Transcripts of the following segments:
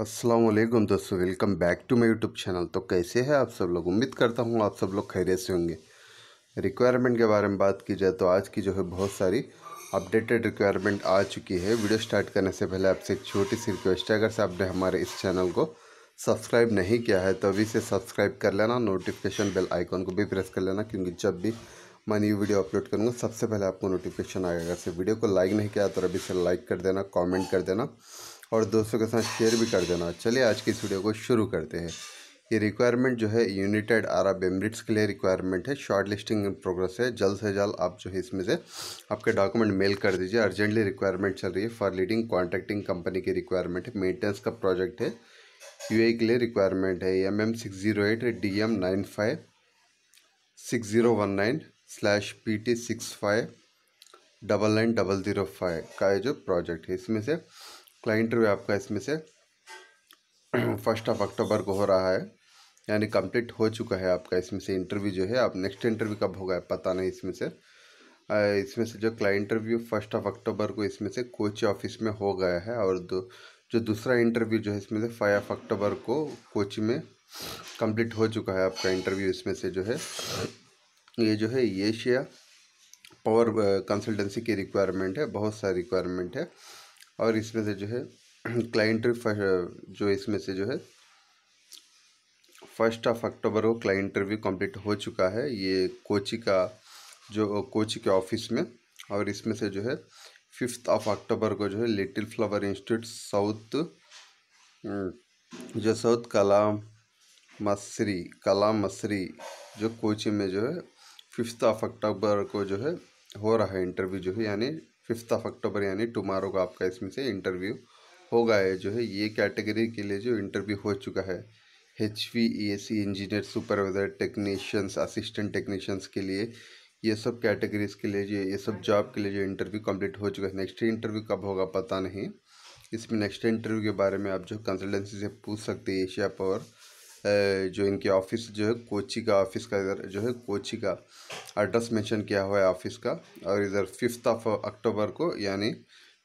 असलम दोस्तों welcome back to my YouTube channel तो कैसे हैं आप सब लोग उम्मीद करता हूँ आप सब लोग खैरियत से होंगे रिक्वायरमेंट के बारे में बात की जाए तो आज की जो है बहुत सारी अपडेटेड रिक्वायरमेंट आ चुकी है वीडियो स्टार्ट करने से पहले आपसे एक छोटी सी रिक्वेस्ट है अगर से आपने हमारे इस चैनल को सब्सक्राइब नहीं किया है तो अभी से सब्सक्राइब कर लेना नोटिफिकेशन बेल आइकॉन को भी प्रेस कर लेना क्योंकि जब भी मैं न्यू वीडियो अपलोड करूँगा सबसे पहले आपको नोटिफिकेशन आएगा अगर से वीडियो को लाइक नहीं किया तो अभी से लाइक कर देना कॉमेंट कर देना और दोस्तों के साथ शेयर भी कर देना चलिए आज की इस वीडियो को शुरू करते हैं ये रिक्वायरमेंट जो है यूनाइटेड अरब एमरिट्स के लिए रिक्वायरमेंट है शॉर्ट लिस्टिंग प्रोग्रेस है जल्द से जल्द आप जो है इसमें से आपके डॉक्यूमेंट मेल कर दीजिए अर्जेंटली रिक्वायरमेंट चल रही है फॉर लीडिंग कॉन्ट्रैक्टिंग कंपनी की रिक्वायरमेंट है मेंटेनेंस का प्रोजेक्ट है यू e के लिए रिक्वायरमेंट है M M six zero eight D M nine five six zero one nine slash P T six five double nine double zero five का ये जो प्रोजेक्ट है इसमें से क्लाइंट इंटरव्यू आपका इसमें से फर्स्ट ऑफ अक्टूबर को हो रहा है यानी कंप्लीट हो चुका है आपका इसमें से इंटरव्यू जो है आप नेक्स्ट इंटरव्यू कब होगा पता नहीं इसमें से इसमें से जो client interview first of October को इसमें से कोच ऑफिस में हो गया है और दो जो दूसरा इंटरव्यू जो है इसमें से फाइव ऑफ अक्टूबर को कोची में कंप्लीट हो चुका है आपका इंटरव्यू इसमें से जो है ये जो है एशिया पावर कंसल्टेंसी की रिक्वायरमेंट है बहुत सारी रिक्वायरमेंट है और इसमें से जो है क्लाइंट जो इसमें से जो है फर्स्ट ऑफ अक्टूबर को क्लाइंट इंटरव्यू कंप्लीट हो चुका है ये कोची का जो कोची के ऑफिस में और इसमें से जो है फिफ्थ ऑफ अक्टूबर को जो है लिटिल फ्लावर इंस्टीट्यूट साउथ जो साउथ कला मसरी कला मसरी जो कोची में जो है फिफ्थ ऑफ अक्टूबर को जो है हो रहा है इंटरव्यू जो है यानी फिफ्थ ऑफ अक्टूबर यानी टुमारो का आपका इसमें से इंटरव्यू होगा है जो है ये कैटेगरी के लिए जो इंटरव्यू हो चुका है H V A C engineer supervisor technicians assistant technicians के लिए ये सब कैटेगरीज के लिए जो ये सब जॉब के लिए जो इंटरव्यू कंप्लीट हो चुका है नेक्स्ट इंटरव्यू कब होगा पता नहीं इसमें नेक्स्ट इंटरव्यू के बारे में आप जो कंसल्टेंसी से पूछ सकते हैं एशिया पावर जो इनके ऑफिस जो है कोची का ऑफिस का इधर जो है कोची का एड्रेस मेंशन किया हुआ है ऑफिस का और इधर फिफ्थ ऑफ अक्टूबर को यानी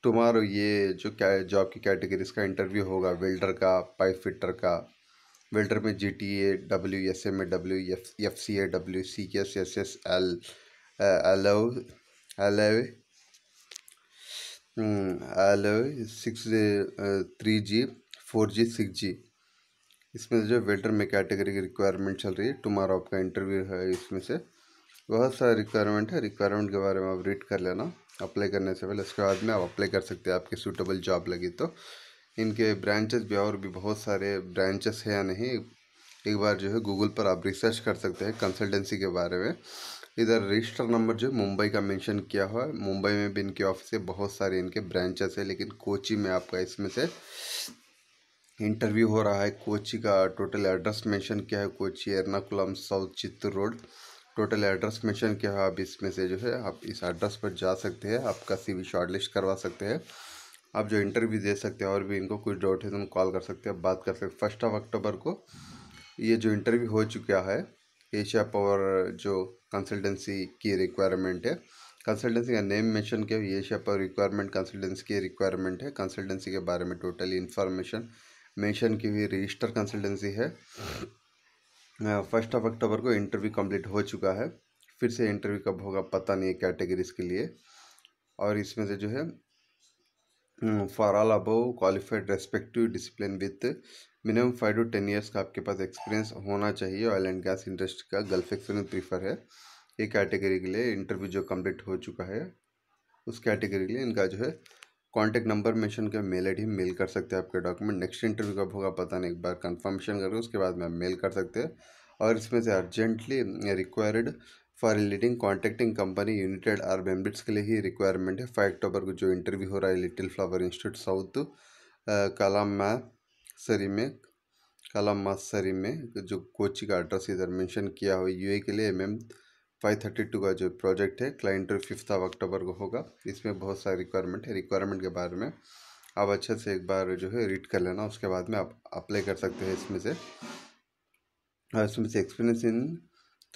टुमारो ये जो क्या जॉब की कैटेगरीज का इंटरव्यू होगा वेल्डर का पाइप फिटर का वेल्डर में G T A W S M A W F C A W C K S S S L alloy alloy alloy six three G four G six G इसमें जो waiter में category की requirement चल रही है tomorrow आपका interview है इसमें से बहुत सारे रिक्वायरमेंट है रिक्वायरमेंट के बारे में आप रीड कर लेना अप्लाई करने से पहले उसके बाद में आप अप्लाई कर सकते हैं आपकी सूटेबल जॉब लगी तो इनके ब्रांचेस भी और भी बहुत सारे ब्रांचेस हैं या नहीं एक बार जो है गूगल पर आप रिसर्च कर सकते हैं कंसल्टेंसी के बारे में इधर रजिस्टर नंबर जो मुंबई का मेंशन किया हुआ है मुंबई में भी इनके ऑफिस बहुत सारे इनके ब्रांचेस है लेकिन कोची में आपका इसमें से इंटरव्यू हो रहा है कोची का टोटल एड्रेस मेंशन किया है Kochi Ernakulam south Chittoor road total address mention किया है आप इसमें से जो है आप इस एड्रेस पर जा सकते हैं आपका सी वी शॉर्टलिस्ट करवा सकते हैं आप जो इंटरव्यू दे सकते हैं और भी इनको कुछ डाउट है तो कॉल कर सकते हैं बात कर सकते हैं फर्स्ट ऑफ अक्टूबर को ये जो इंटरव्यू हो चुका है एशिया पावर जो कंसल्टेंसी की रिक्वायरमेंट है कंसल्टेंसी का नेम मेंशन किया एशिया पावर रिक्वायरमेंट कंसल्टेंसी की रिक्वायरमेंट है कंसल्टेंसी के बारे में टोटली इन्फॉर्मेशन मेंशन की हुई रजिस्टर कंसल्टेंसी है फर्स्ट ऑफ अक्टूबर को इंटरव्यू कंप्लीट हो चुका है फिर से इंटरव्यू कब होगा पता नहीं है कैटेगरीज के लिए और इसमें से जो है for all above qualified respective discipline with minimum five to ten years का आपके पास एक्सपीरियंस होना चाहिए ऑयल एंड गैस इंडस्ट्री का गल्फ एक्सपीरियंस प्रीफर है ये कैटेगरी के लिए इंटरव्यू जो कंप्लीट हो चुका है उस कैटेगरी के लिए इनका जो है कॉन्टैक्ट नंबर मेंशन किया मेल आई मेल कर सकते हैं आपके डॉक्यूमेंट नेक्स्ट इंटरव्यू कब होगा पता नहीं एक बार कंफर्मेशन करके उसके बाद में आप मेल कर सकते हैं और इसमें से urgently required for leading contacting company United Arab Emirates के लिए ही रिक्वायरमेंट है फाइव अक्टूबर को जो इंटरव्यू हो रहा है little flower institute south Kalamassery में मा सरी में जो कोची का एड्रेस इधर मेंशन किया हुआ यू के लिए एम फाइव थर्टी टू का जो प्रोजेक्ट है क्लाइंट तो फिफ्थ ऑफ अक्टूबर को होगा इसमें बहुत सारे रिक्वायरमेंट है रिक्वायरमेंट के बारे में आप अच्छे से एक बार जो है रीड कर लेना उसके बाद में आप अप्लाई कर सकते हैं इसमें से और इसमें से experience in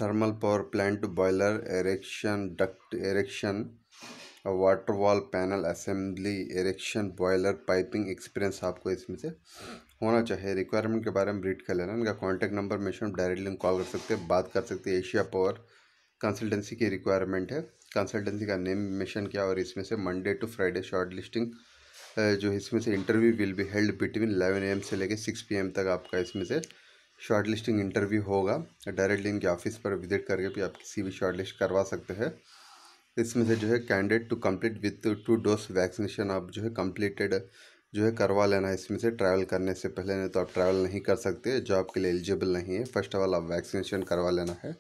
thermal power plant boiler erection duct erection water wall panel assembly erection boiler piping experience आपको इसमें से होना चाहिए रिक्वायरमेंट के बारे में रीड कर लेना इनका contact number mention directly call कर सकते हैं बात कर सकते हैं एशिया पावर कंसल्टेंसी की रिक्वायरमेंट है कंसल्टेंसी का नेम मिशन क्या और इसमें से Monday to Friday short listing जो इसमें से interview will be held between eleven AM से लेकर सिक्स पी तक आपका इसमें से शॉर्ट लिस्टिंग इंटरव्यू होगा डायरेक्टली इनके ऑफिस पर विजिट करके भी आप किसी भी शॉर्ट लिस्ट करवा सकते हैं इसमें से जो है candidate to complete with two dose vaccination आप जो है कंप्लीटेड जो है करवा लेना है इसमें से ट्रैवल करने से पहले नहीं तो आप ट्रैवल नहीं कर सकते जो आपके लिए एलिजिबल नहीं है फर्स्ट ऑफ ऑल आप वैक्सीनेशन करवा लेना है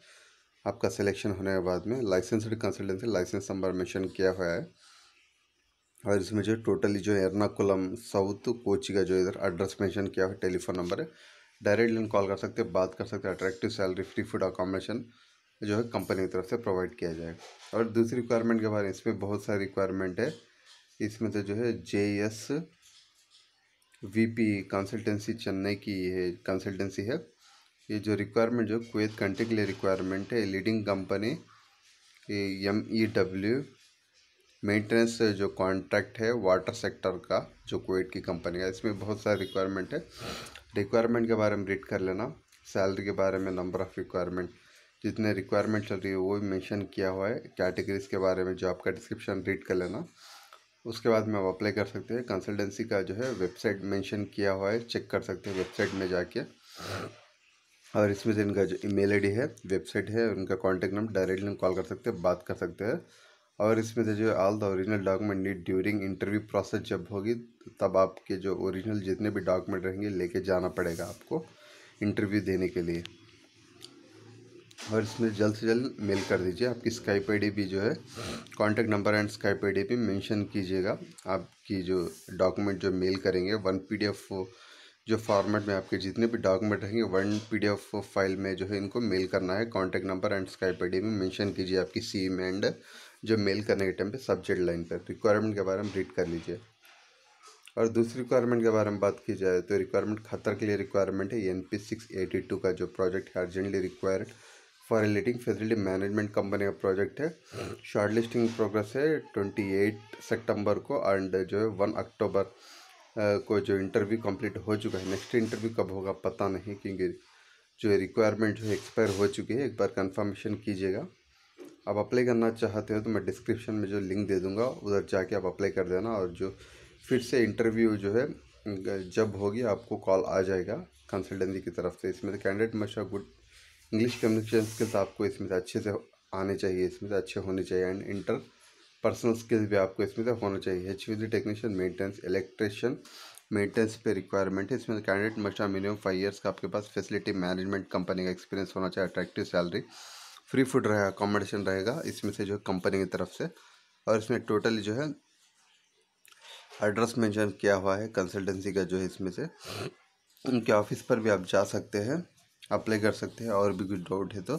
आपका सिलेक्शन होने के बाद में licensed consultancy license number mention किया हुआ है और इसमें जो टोटली जो एर्नाकुलम साउथ कोची का जो इधर एड्रेस मेंशन किया हुआ है टेलीफोन नंबर है डायरेक्ट इन कॉल कर सकते हैं बात कर सकते हैं attractive salary free food accommodation जो है कंपनी की तरफ से प्रोवाइड किया जाएगा और दूसरी रिक्वायरमेंट के बारे में इसमें बहुत सारी रिक्वायरमेंट है इसमें तो जो है J S V P consultancy Chennai की ये कंसल्टेंसी है ये जो रिक्वायरमेंट जो कुवैत कंट्री के लिए रिक्वायरमेंट है leading company M E W maintenance जो कॉन्ट्रैक्ट है वाटर सेक्टर का जो कुवैत की कंपनी का इसमें बहुत सारे रिक्वायरमेंट है रिक्वायरमेंट के बारे में रीड कर लेना सैलरी के बारे में नंबर ऑफ़ रिक्वायरमेंट जितने रिक्वायरमेंट चल रही है वो भी मैंशन किया हुआ है कैटेगरीज के बारे में जो आपका डिस्क्रिप्शन रीड कर लेना उसके बाद में आप अप्लाई कर सकते हैं कंसल्टेंसी का जो है वेबसाइट मेंशन किया हुआ है चेक कर सकते हैं वेबसाइट में जाके और इसमें से इनका जो ईमेल आईडी है वेबसाइट है उनका कॉन्टैक्ट नंबर डायरेक्टली हम कॉल कर सकते हैं बात कर सकते हैं और इसमें से जो all the original document need during interview process जब होगी तब आपके जो ओरिजिनल जितने भी डॉक्यूमेंट रहेंगे लेके जाना पड़ेगा आपको इंटरव्यू देने के लिए और इसमें जल्द से जल्द मेल कर दीजिए आपकी स्काइप आई भी जो है contact number and Skype D भी मैंशन कीजिएगा आपकी जो डॉक्यूमेंट जो मेल करेंगे वन एफ जो फॉर्मेट में आपके जितने भी डॉक्यूमेंट रहेंगे वन पीडीएफ फाइल में जो है इनको मेल करना है contact number and Skype I में मेंशन कीजिए आपकी एम एंड जो मेल करने के टाइम पे सब्जेक्ट लाइन पर रिक्वायरमेंट के बारे में रीड कर लीजिए और दूसरी रिक्वायरमेंट के बारे में बात की जाए तो रिक्वायरमेंट खतर के लिए रिक्वायरमेंट है N P six eighty two का जो प्रोजेक्ट है urgently required for leading facility management company का प्रोजेक्ट है शॉर्ट लिस्टिंग प्रोग्रेस है ट्वेंटी एट सेप्टेम्बर को एंड जो है वन अक्टूबर को जो इंटरव्यू कंप्लीट हो चुका है नेक्स्ट इंटरव्यू कब होगा पता नहीं क्योंकि जो रिक्वायरमेंट जो एक्सपायर हो चुकी है एक बार कंफर्मेशन कीजिएगा आप अप्लाई करना चाहते हो तो मैं डिस्क्रिप्शन में जो लिंक दे दूँगा उधर जाके आप अप्लाई कर देना और जो फिर से इंटरव्यू जो है जब होगी आपको कॉल आ जाएगा कंसल्टेंसी की तरफ से इसमें कैंडिडेट मशा गुड इंग्लिश कम्युनिकेशन स्किल्स आपको इसमें अच्छे से आने चाहिए इसमें अच्छे होने चाहिए एंड इंटर पर्सनल स्किल्स भी आपको इसमें से होना चाहिए H V technician maintenance electrician maintenance पे रिक्वायरमेंट है इसमें कैंडिडेट मशा मिनिमम फाइव ईयर्स का आपके पास फैसिलिटी मैनेजमेंट कंपनी का एक्सपीरियंस होना चाहिए अट्रैक्टिव सैलरी फ्री फूड रहेगा अकोमोडेशन रहेगा इसमें से जो कंपनी की तरफ से और इसमें टोटली जो है एड्रेस मेंशन किया हुआ है कंसल्टेंसी का जो है इसमें से उनके ऑफिस पर भी आप जा सकते हैं अप्लाई कर सकते हैं और भी कुछ डाउट है तो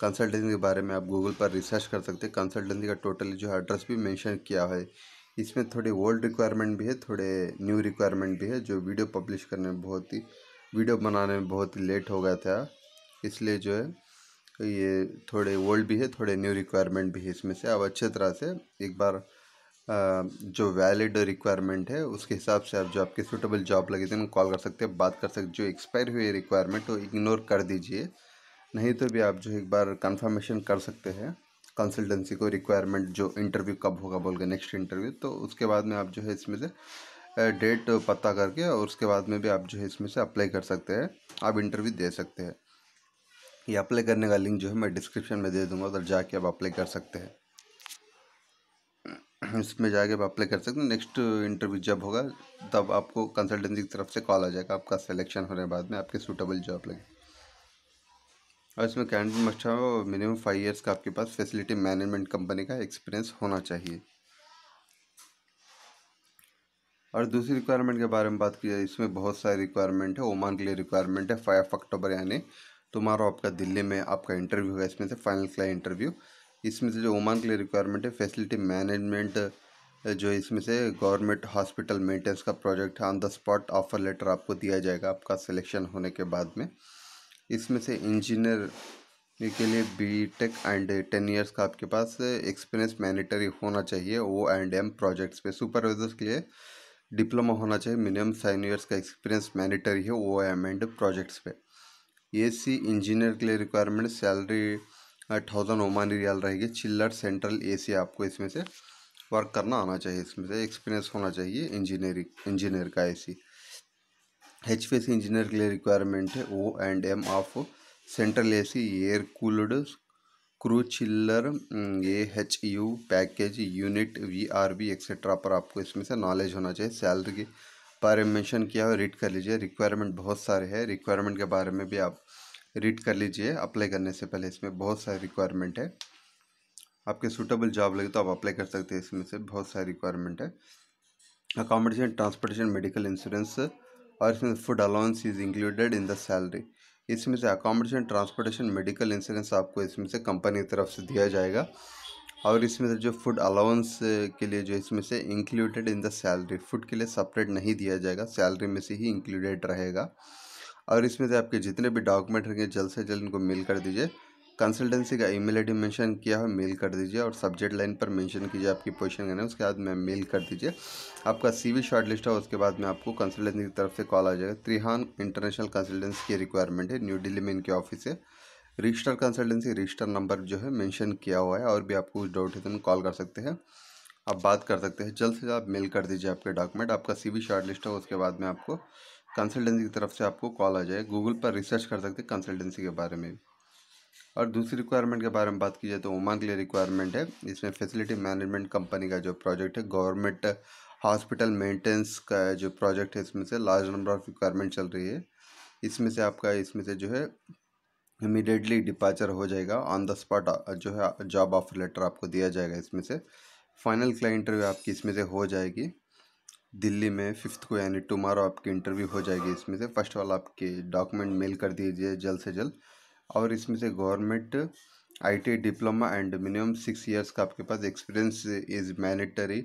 कंसल्टेंसी के बारे में आप गूगल पर रिसर्च कर सकते हैं कंसल्टेंसी का टोटली जो है एड्रेस भी मेंशन किया है इसमें थोड़ी ओल्ड रिक्वायरमेंट भी है थोड़े न्यू रिक्वायरमेंट भी है जो वीडियो पब्लिश करने में बहुत ही वीडियो बनाने में बहुत ही लेट हो गया था इसलिए जो है ये थोड़े ओल्ड भी है थोड़े न्यू रिक्वायरमेंट भी है इसमें से आप अच्छे तरह से एक बार जो वैलिड रिक्वायरमेंट है उसके हिसाब से आप जो आपके सूटेबल जॉब लगे थे उनको कॉल कर सकते हैं बात कर सकते जो एक्सपायर हुए रिक्वायरमेंट वो इग्नोर कर दीजिए नहीं तो भी आप जो एक बार कंफर्मेशन कर सकते हैं कंसल्टेंसी को रिक्वायरमेंट जो इंटरव्यू कब होगा बोल के नेक्स्ट इंटरव्यू तो उसके बाद में आप जो है इसमें से डेट पता करके और उसके बाद में भी आप जो है इसमें से अप्लाई कर सकते हैं आप इंटरव्यू दे सकते हैं ये अप्लाई करने का लिंक जो है मैं डिस्क्रिप्शन में दे दूंगा उधर जाके आप अप्लाई कर सकते हैं इसमें जाके आप अप्लाई कर सकते हैं नेक्स्ट इंटरव्यू जब होगा तब आपको कंसल्टेंसी की तरफ से कॉल आ जाएगा आपका सिलेक्शन होने के बाद में आपके सूटेबल जॉब लगे और इसमें कैंडिडेट मस्ट है मिनिमम फाइव इयर्स का आपके पास फैसिलिटी मैनेजमेंट कंपनी का एक्सपीरियंस होना चाहिए और दूसरी रिक्वायरमेंट के बारे में बात की जाए इसमें बहुत सारे रिक्वायरमेंट है ओमान के लिए रिक्वायरमेंट है फाइव अक्टूबर यानी तुम्हारा आपका दिल्ली में आपका इंटरव्यू है इसमें से फाइनल क्लाइंट इंटरव्यू इसमें से जो ओमान के लिए रिक्वायरमेंट है फैसिलिटी मैनेजमेंट जो इसमें से गवर्नमेंट हॉस्पिटल मेंटेनेंस का प्रोजेक्ट है on the spot offer letter आपको दिया जाएगा आपका सिलेक्शन होने के बाद में इसमें से इंजीनियर के लिए B tech and ten years का आपके पास एक्सपीरियंस मैनेटरी होना चाहिए ओ एंड एम प्रोजेक्ट्स पे सुपरवाइजर्स के लिए डिप्लोमा होना चाहिए मिनिमम साइन ईयर्स का एक्सपीरियंस मैनेटरी है ओ एम एंड प्रोजेक्ट्स पे ए सी इंजीनियर के लिए requirement salary thousand Omani rial रहेगी चिल्लर सेंट्रल ए सी आपको इसमें से वर्क करना आना चाहिए इसमें से एक्सपीरियंस होना चाहिए इंजीनियरिंग इंजीनियर का A C H P engineer के लिए रिक्वायरमेंट है O and M of central AC air cooled screw chiller A H U package unit V R B etcetera पर आपको इसमें से नॉलेज होना चाहिए सैलरी के बारे में मैंशन किया है रीड कर लीजिए रिक्वायरमेंट बहुत सारे हैं रिक्वायरमेंट के बारे में भी आप रीड कर लीजिए अप्लाई करने से पहले इसमें बहुत सारे रिक्वायरमेंट है आपके सूटेबल जॉब लगे तो आप अप्लाई कर सकते हैं इसमें से बहुत सारे रिक्वायरमेंट है अकोमोडेशन ट्रांसपोर्टेशन मेडिकल इंश्योरेंस और इसमें food allowance is included in the salary इसमें से अकोमोडेशन ट्रांसपोर्टेशन मेडिकल इंश्योरेंस आपको इसमें से कंपनी की तरफ से दिया जाएगा और इसमें से जो फूड अलाउंस के लिए जो इसमें से included in the salary food के लिए सेपरेट नहीं दिया जाएगा सैलरी में से ही इंक्लूडेड रहेगा और इसमें से आपके जितने भी डॉक्यूमेंट रहेंगे जल्द से जल्द इनको मेल कर दीजिए कंसल्टेंसी का ईमेल आईडी मेंशन किया है मेल कर दीजिए और सब्जेक्ट लाइन पर मेंशन कीजिए आपकी पोजीशन का है उसके बाद में मेल कर दीजिए आपका सीवी शॉर्ट लिस्ट है उसके बाद में आपको कंसल्टेंसी की तरफ से कॉल आ जाएगा त्रिहान इंटरनेशनल कंसल्टेंसी की रिक्वायरमेंट है न्यू दिल्ली में इनके ऑफिस है रजिस्टर कंसल्टेंसी रजिस्टर नंबर जो है मैंशन किया हुआ है और भी आपको कुछ डाउट है तो कॉल कर सकते हैं आप बात कर सकते हैं जल्द से जल्द आप मेल कर दीजिए आपके डॉक्यूमेंट आपका सी वी शॉर्ट लिस्ट है उसके बाद में आपको कंसल्टेंसी की तरफ से आपको कॉल आ जाए गूगल पर रिसर्च कर सकते हैं कंसल्टेंसी के बारे में और दूसरी रिक्वायरमेंट के बारे में बात की जाए तो ओमान के लिए रिक्वायरमेंट है इसमें फैसिलिटी मैनेजमेंट कंपनी का जो प्रोजेक्ट है गवर्नमेंट हॉस्पिटल मेंटेनेंस का जो प्रोजेक्ट है इसमें से लार्ज नंबर ऑफ रिक्वायरमेंट चल रही है इसमें से आपका इसमें से जो है इमिडिएटली डिपार्चर हो जाएगा ऑन द स्पॉट जो है जॉब ऑफर लेटर आपको दिया जाएगा इसमें से फाइनल क्लाइंट इंटरव्यू आपकी इसमें से हो जाएगी दिल्ली में फिफ्थ को यानी टुमारो आपकी इंटरव्यू हो जाएगी इसमें से फर्स्ट ऑल आपके डॉक्यूमेंट मेल कर दीजिए जल्द से जल्द और इसमें से government IT diploma and minimum six years का आपके पास experience is mandatory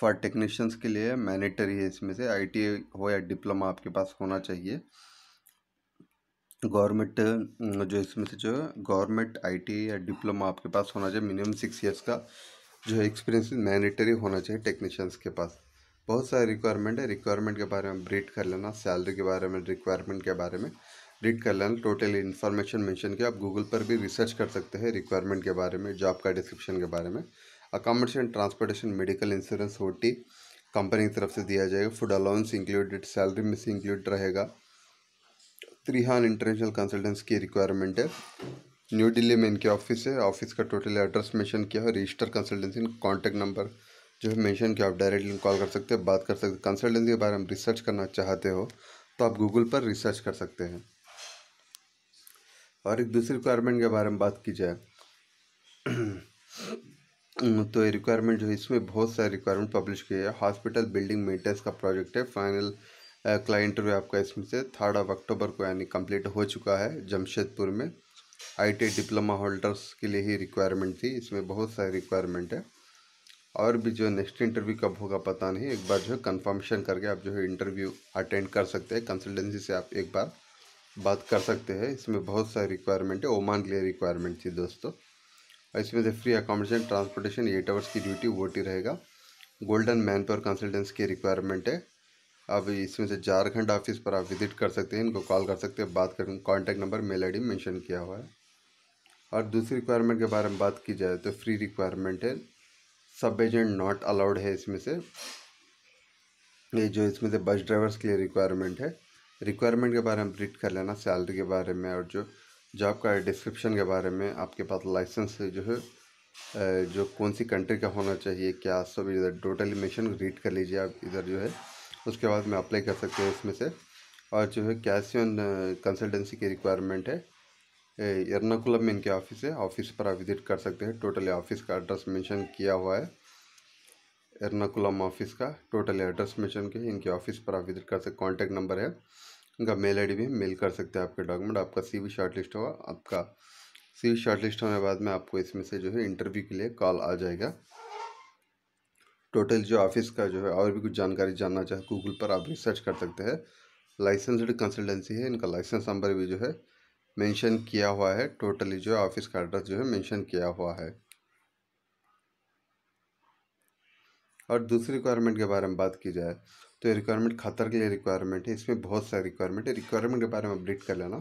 for technicians के लिए मैनेटरी है इसमें से आईटी हो या डिप्लोमा आपके पास होना चाहिए गवर्नमेंट जो इसमें से जो गवर्नमेंट आईटी या डिप्लोमा आपके पास होना चाहिए मिनिमम सिक्स इयर्स का जो है एक्सपीरियंस मैनेटरी होना चाहिए टेक्नीशियंस के पास बहुत सारे रिक्वायरमेंट है रिक्वायरमेंट के बारे में ब्रीड कर लेना सैलरी के बारे में रिक्वायरमेंट के बारे में रीड कर लेना टोटल इन्फॉर्मेशन मेंशन किया आप गूगल पर भी रिसर्च कर सकते हैं रिक्वायरमेंट के बारे में जॉब का डिस्क्रिप्शन के बारे में अकोमोडेशन ट्रांसपोर्टेशन मेडिकल इंश्योरेंस ओ कंपनी की तरफ से दिया जाएगा फूड अलाउंस इंक्लूडेड सैलरी में से इंक्लूड रहेगा त्रिहान इंटरनेशनल कंसल्टेंस की रिक्वायरमेंट है न्यू दिल्ली में इनके ऑफिस है ऑफिस का टोटल एड्रेस मेंशन किया है रजिस्टर कंसल्टेंसी कॉन्टैक्ट नंबर जो है मेंशन किया आप डायरेक्टली कॉल कर सकते हैं बात कर सकते हैं कंसल्टेंसी के बारे में रिसर्च करना चाहते हो तो आप गूगल पर रिसर्च कर सकते हैं और एक दूसरी रिक्वायरमेंट के बारे में बात की जाए तो ये रिक्वायरमेंट जो है इसमें बहुत सारी रिक्वायरमेंट पब्लिश की है हॉस्पिटल बिल्डिंग मेंटेनेंस का प्रोजेक्ट है फाइनल क्लाइंट इंटरव्यू आपका इसमें से थर्ड ऑफ अक्टूबर को यानी कंप्लीट हो चुका है जमशेदपुर में आईटी डिप्लोमा होल्डर्स के लिए ही रिक्वायरमेंट थी इसमें बहुत सारे रिक्वायरमेंट है और भी जो नेक्स्ट इंटरव्यू कब होगा पता नहीं एक बार जो है कन्फर्मेशन करके आप जो है इंटरव्यू अटेंड कर सकते हैं कंसल्टेंसी से आप एक बार बात कर सकते हैं इसमें बहुत सारी रिक्वायरमेंट है ओमान के लिए रिक्वायरमेंट थी दोस्तों और इसमें से free accommodation transportation eight hours की ड्यूटी वो ही रहेगा गोल्डन मैन पावर कंसल्टेंस की रिक्वायरमेंट है अब इसमें से झारखंड ऑफिस पर आप विजिट कर सकते हैं इनको कॉल कर सकते हैं बात कर contact number mail I mention किया हुआ है और दूसरी रिक्वायरमेंट के बारे में बात की जाए तो फ्री रिक्वायरमेंट है सब एजेंट नॉट अलाउड है इसमें से ये जो इसमें से बस ड्राइवर्स के लिए रिक्वायरमेंट है रिक्वायरमेंट के बारे में रीड कर लेना सैलरी के बारे में और जो जॉब का डिस्क्रिप्शन के बारे में आपके पास लाइसेंस जो है जो कौन सी कंट्री का होना चाहिए क्या सब इधर टोटल मिशन रीड कर लीजिए आप इधर जो है उसके बाद में अप्लाई कर सकते हैं इसमें से और जो है कैशियन कंसल्टेंसी की रिक्वायरमेंट है एर्नाकुलम में इनके ऑफिस है ऑफिस पर आप विजिट कर सकते हैं टोटली ऑफिस का एड्रेस मेंशन किया हुआ है एर्नाकुलम ऑफिस का टोटल एड्रेस मेंशन किया इनके ऑफिस पर आप विजिट कर सकते कॉन्टैक्ट नंबर है उनका मेल आई भी मेल कर सकते हैं आपके डॉक्यूमेंट आपका सी वी शॉर्ट लिस्ट होगा आपका सी वी शॉर्ट लिस्ट होने के बाद में आपको इसमें से जो है इंटरव्यू के लिए कॉल आ जाएगा टोटल जो ऑफिस का जो है और भी कुछ जानकारी जानना चाहे गूगल पर आप रिसर्च कर सकते हैं लाइसेंसड कंसल्टेंसी है इनका लाइसेंस नंबर भी जो है मेंशन किया हुआ है टोटली जो है ऑफिस का एड्रेस जो है मेंशन किया हुआ है और दूसरी रिक्वायरमेंट के बारे में बात की जाए तो रिक्वायरमेंट खतर के लिए रिक्वायरमेंट है इसमें बहुत सारी रिक्वायरमेंट है रिक्वायरमेंट के बारे में अपडेट कर लेना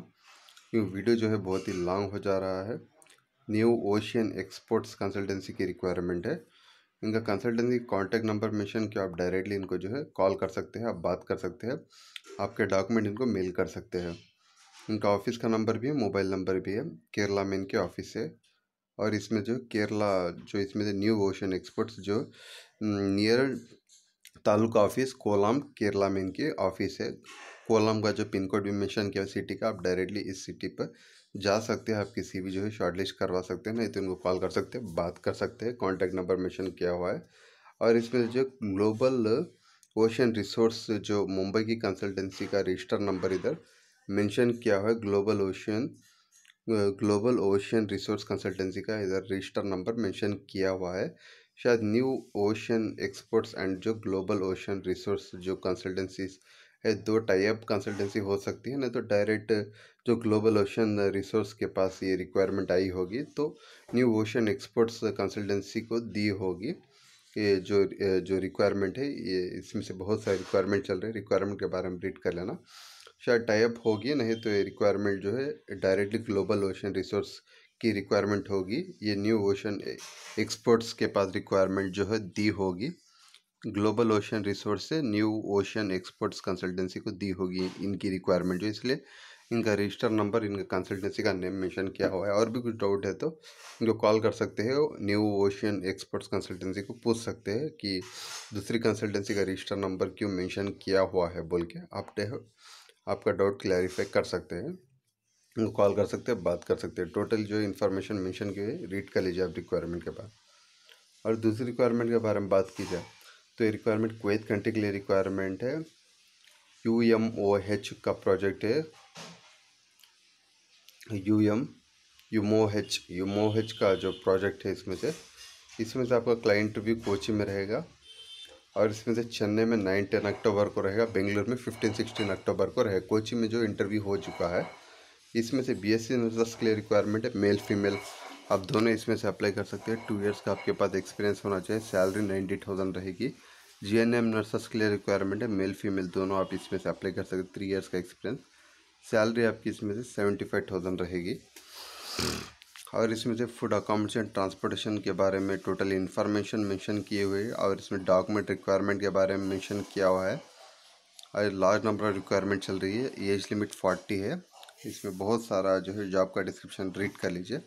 क्योंकि वीडियो जो है बहुत ही लॉन्ग हो जा रहा है न्यू ओशियन एक्सपोर्ट्स कंसल्टेंसी की रिक्वायरमेंट है इनका कंसल्टेंसी कॉन्टैक्ट नंबर मिशन किया आप डायरेक्टली इनको जो है कॉल कर सकते हैं आप बात कर सकते हैं आपके डॉक्यूमेंट इनको मेल कर सकते हैं इनका ऑफिस का नंबर भी है मोबाइल नंबर भी है केरला में इनके ऑफिस है और इसमें जो केरला जो इसमें जो न्यू ओशन एक्सपोर्ट्स जो नियर तालुका ऑफिस कोलम केरला में इनकी ऑफिस है कोलम का जो पिन कोड भी मेंशन किया सिटी का आप डायरेक्टली इस सिटी पर जा सकते हैं आप किसी भी जो है शॉर्ट लिस्ट करवा सकते हैं नहीं तो इनको कॉल कर सकते हैं बात कर सकते हैं कॉन्टैक्ट नंबर मेंशन किया हुआ है और इसमें जो ग्लोबल ओशन रिसोर्स जो मुंबई की कंसल्टेंसी का रजिस्टर नंबर इधर मेंशन किया हुआ है Global Ocean Global Ocean Resource consultancy का इधर रजिस्टर नंबर मेंशन किया हुआ है शायद न्यू ओशन एक्सपर्ट्स एंड जो ग्लोबल ओशन रिसोर्स जो कंसल्टेंसीज है दो टाइप कंसल्टेंसी हो सकती है ना तो डायरेक्ट जो ग्लोबल ओशन रिसोर्स के पास ये रिक्वायरमेंट आई होगी तो न्यू ओशन एक्सपर्ट्स कंसल्टेंसी को दी होगी ये जो जो रिक्वायरमेंट है ये इसमें से बहुत सारे रिक्वायरमेंट चल रहे हैं रिक्वायरमेंट के बारे में रीड कर लेना शायद टाइप होगी नहीं तो ये रिक्वायरमेंट जो है डायरेक्टली ग्लोबल ओशन रिसोर्स की रिक्वायरमेंट होगी ये न्यू ओशन एक्सपर्ट्स के पास रिक्वायरमेंट जो है दी होगी ग्लोबल ओशन रिसोर्स से न्यू ओशन एक्सपर्ट्स कंसल्टेंसी को दी होगी इनकी रिक्वायरमेंट जो इसलिए इनका रजिस्टर नंबर इनका कंसल्टेंसी का नेम मेंशन किया हुआ है और भी कुछ डाउट है तो इनको कॉल कर सकते हैं न्यू ओशियन एक्सपर्ट्स कंसल्टेंसी को पूछ सकते हैं कि दूसरी कंसल्टेंसी का रजिस्टर नंबर क्यों मेंशन किया हुआ है बोल के आप आपका डाउट क्लैरिफाई कर सकते हैं कॉल कर सकते हैं बात कर सकते हैं टोटल जो इन्फॉर्मेशन मेंशन की हुई रीड कर लीजिए आप रिक्वायरमेंट के बाद और दूसरी रिक्वायरमेंट के बारे में बात की जाए तो ये रिक्वायरमेंट कुवैत कंट्री के लिए रिक्वायरमेंट है यू एम ओ एच का प्रोजेक्ट है यू एम यूमो एच यूमो एच का जो प्रोजेक्ट है इसमें से इसमें से आपका क्लाइंट भी कोची में रहेगा और इसमें से चेन्नई में नाइन टेन अक्टूबर को रहेगा बेंगलुरु में फिफ्टीन सिक्सटीन अक्टूबर को रहेगा कोची में जो इंटरव्यू हो चुका है इसमें से बी एस सी नर्स के लिए रिक्वायरमेंट है मेल फीमेल आप दोनों इसमें से अप्लाई कर सकते हैं टू इयर्स का आपके पास एक्सपीरियंस होना चाहिए सैलरी नाइन्टी थाउजेंड रहेगी जी एन एम नर्सेस के लिए रिक्वायरमेंट है मेल फीमेल दोनों आप इसमें से अप्लाई कर सकते हैं थ्री ईयर्स का एक्सपीरियंस सैलरी आपकी इसमें से सेवेंटी फाइव थाउजेंड रहेगी और इसमें से फूड अकोमोडेशन ट्रांसपोर्टेशन के बारे में टोटल इन्फॉर्मेशन मैंशन किए हुए और इसमें डॉक्यूमेंट रिक्वायरमेंट के बारे में मैंशन किया हुआ है और लार्ज नंबर ऑफ रिक्वायरमेंट चल रही है एज लिमिट फोर्टी है इसमें बहुत सारा जो है जॉब का डिस्क्रिप्शन रीड कर लीजिए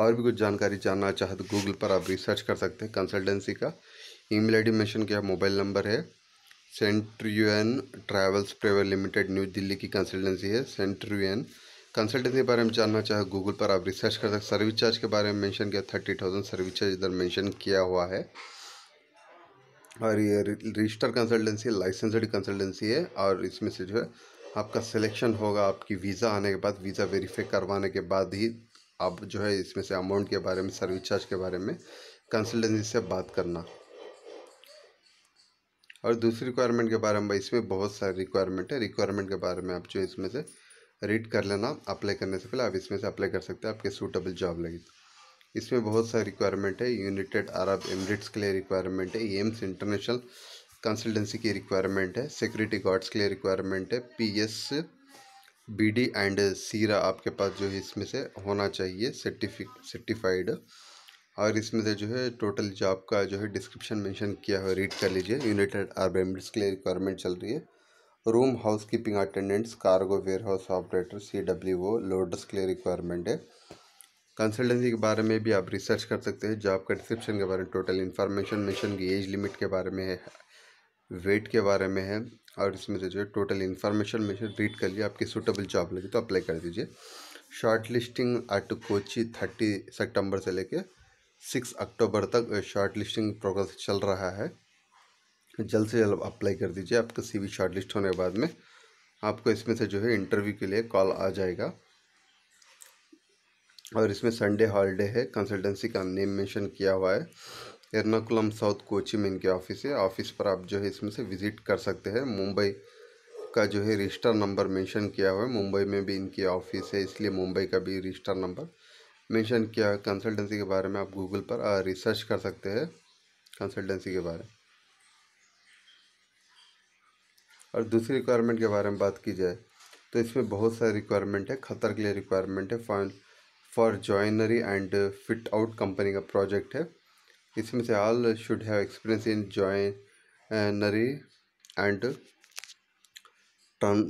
और भी कुछ जानकारी जानना चाहे तो गूगल पर आप रिसर्च कर सकते हैं कंसल्टेंसी का ईमेल आई मेंशन किया मोबाइल नंबर है सेंट्रियन ट्रैवल्स प्रेवर लिमिटेड न्यू दिल्ली की कंसल्टेंसी है सेंट्रियन कंसल्टेंसी के बारे में जानना चाहे गूगल तो पर आप रिसर्च कर सकते सर्विस चार्ज के बारे में मैंशन किया थर्टी थाउजेंड सर्विस चार्ज इधर मैंशन किया हुआ है और ये रजिस्टर कंसल्टेंसी लाइसेंसड कंसल्टेंसी है और इसमें से जो है आपका सिलेक्शन होगा आपकी वीज़ा आने के बाद वीज़ा वेरीफाई करवाने के बाद ही आप जो है इसमें से अमाउंट के बारे में सर्विस चार्ज के बारे में कंसल्टेंसी से बात करना और दूसरी रिक्वायरमेंट के बारे में इसमें बहुत सारे रिक्वायरमेंट है रिक्वायरमेंट के बारे में आप जो इसमें से रीड कर लेना अप्लाई करने से पहले आप इसमें से अप्लाई कर सकते हैं आपके सूटेबल जॉब लगी इसमें बहुत सारे रिक्वायरमेंट है यूनाइटेड अरब एमरेट्स के लिए रिक्वायरमेंट है एम्स इंटरनेशनल कंसल्टेंसी की रिक्वायरमेंट है सिक्योरिटी गार्ड्स के लिए रिक्वायरमेंट है P S B D and सीरा आपके पास जो है इसमें से होना चाहिए सर्टिफिक सर्टिफाइड और इसमें से जो है टोटल जॉब का जो है डिस्क्रिप्शन मेंशन किया हुआ रीड कर लीजिए यूनाइटेड अरब एमरेट्स के लिए रिक्वायरमेंट चल रही है room housekeeping attendants cargo warehouse operator C W O loaders के लिए रिक्वायरमेंट है कंसल्टेंसी के बारे में भी आप रिसर्च कर सकते हैं जॉब का डिस्क्रिप्शन के बारे में टोटल इन्फॉर्मेशन मेंशन की एज लिमिट के बारे में है वेट के बारे में है और इसमें से जो है टोटल इन्फॉर्मेशन में से रीड कर लिया आपकी सूटेबल जॉब लगी तो अप्लाई कर दीजिए shortlisting at Kochi thirty September से लेके सिक्स अक्टूबर तक शॉर्ट लिस्टिंग प्रोग्रेस चल रहा है जल्द से जल्द अप्लाई कर दीजिए आपका वी शॉर्ट लिस्ट होने के बाद में आपको इसमें से जो है इंटरव्यू के लिए कॉल आ जाएगा और इसमें संडे हॉलीडे है कंसल्टेंसी का नेम मेंशन किया हुआ है एर्नाकुलम साउथ कोची में इनके ऑफिस है ऑफिस पर आप जो है इसमें से विज़िट कर सकते हैं मुंबई का जो है रजिस्टर नंबर मेंशन किया हुआ है मुंबई में भी इनकी ऑफिस है इसलिए मुंबई का भी रजिस्टर नंबर मेंशन किया है कंसल्टेंसी के बारे में आप गूगल पर रिसर्च कर सकते हैं कंसल्टेंसी के बारे में और दूसरी रिक्वायरमेंट के बारे में बात की जाए तो इसमें बहुत सारे रिक्वायरमेंट है खतर के लिए रिक्वायरमेंट है for for joinery and fit out company का प्रोजेक्ट है इसमें से all should have experience in joinery and टन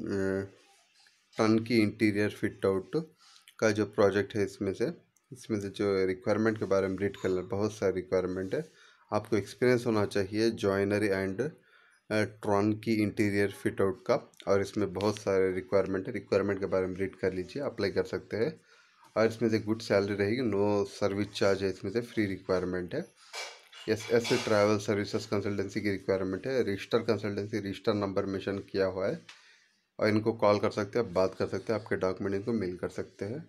टन की इंटीरियर फिट आउट का जो प्रोजेक्ट है इसमें से इसमें से जो रिक्वायरमेंट के बारे में रीड करना बहुत सारे रिक्वायरमेंट है आपको एक्सपीरियंस होना चाहिए जॉइनरी एंड ट्रॉन की इंटीरियर फिट आउट का और इसमें बहुत सारे रिक्वायरमेंट है रिक्वायरमेंट के बारे में रीड कर लीजिए अप्लाई कर सकते हैं और इसमें से गुड सैलरी रहेगी नो सर्विस चार्ज है इसमें से फ्री रिक्वायरमेंट है S S travel services consultancy की रिक्वायरमेंट है register consultancy register number mention किया हुआ है और इनको कॉल कर सकते हैं बात कर सकते हैं आपके डॉक्यूमेंट इनको मेल कर सकते हैं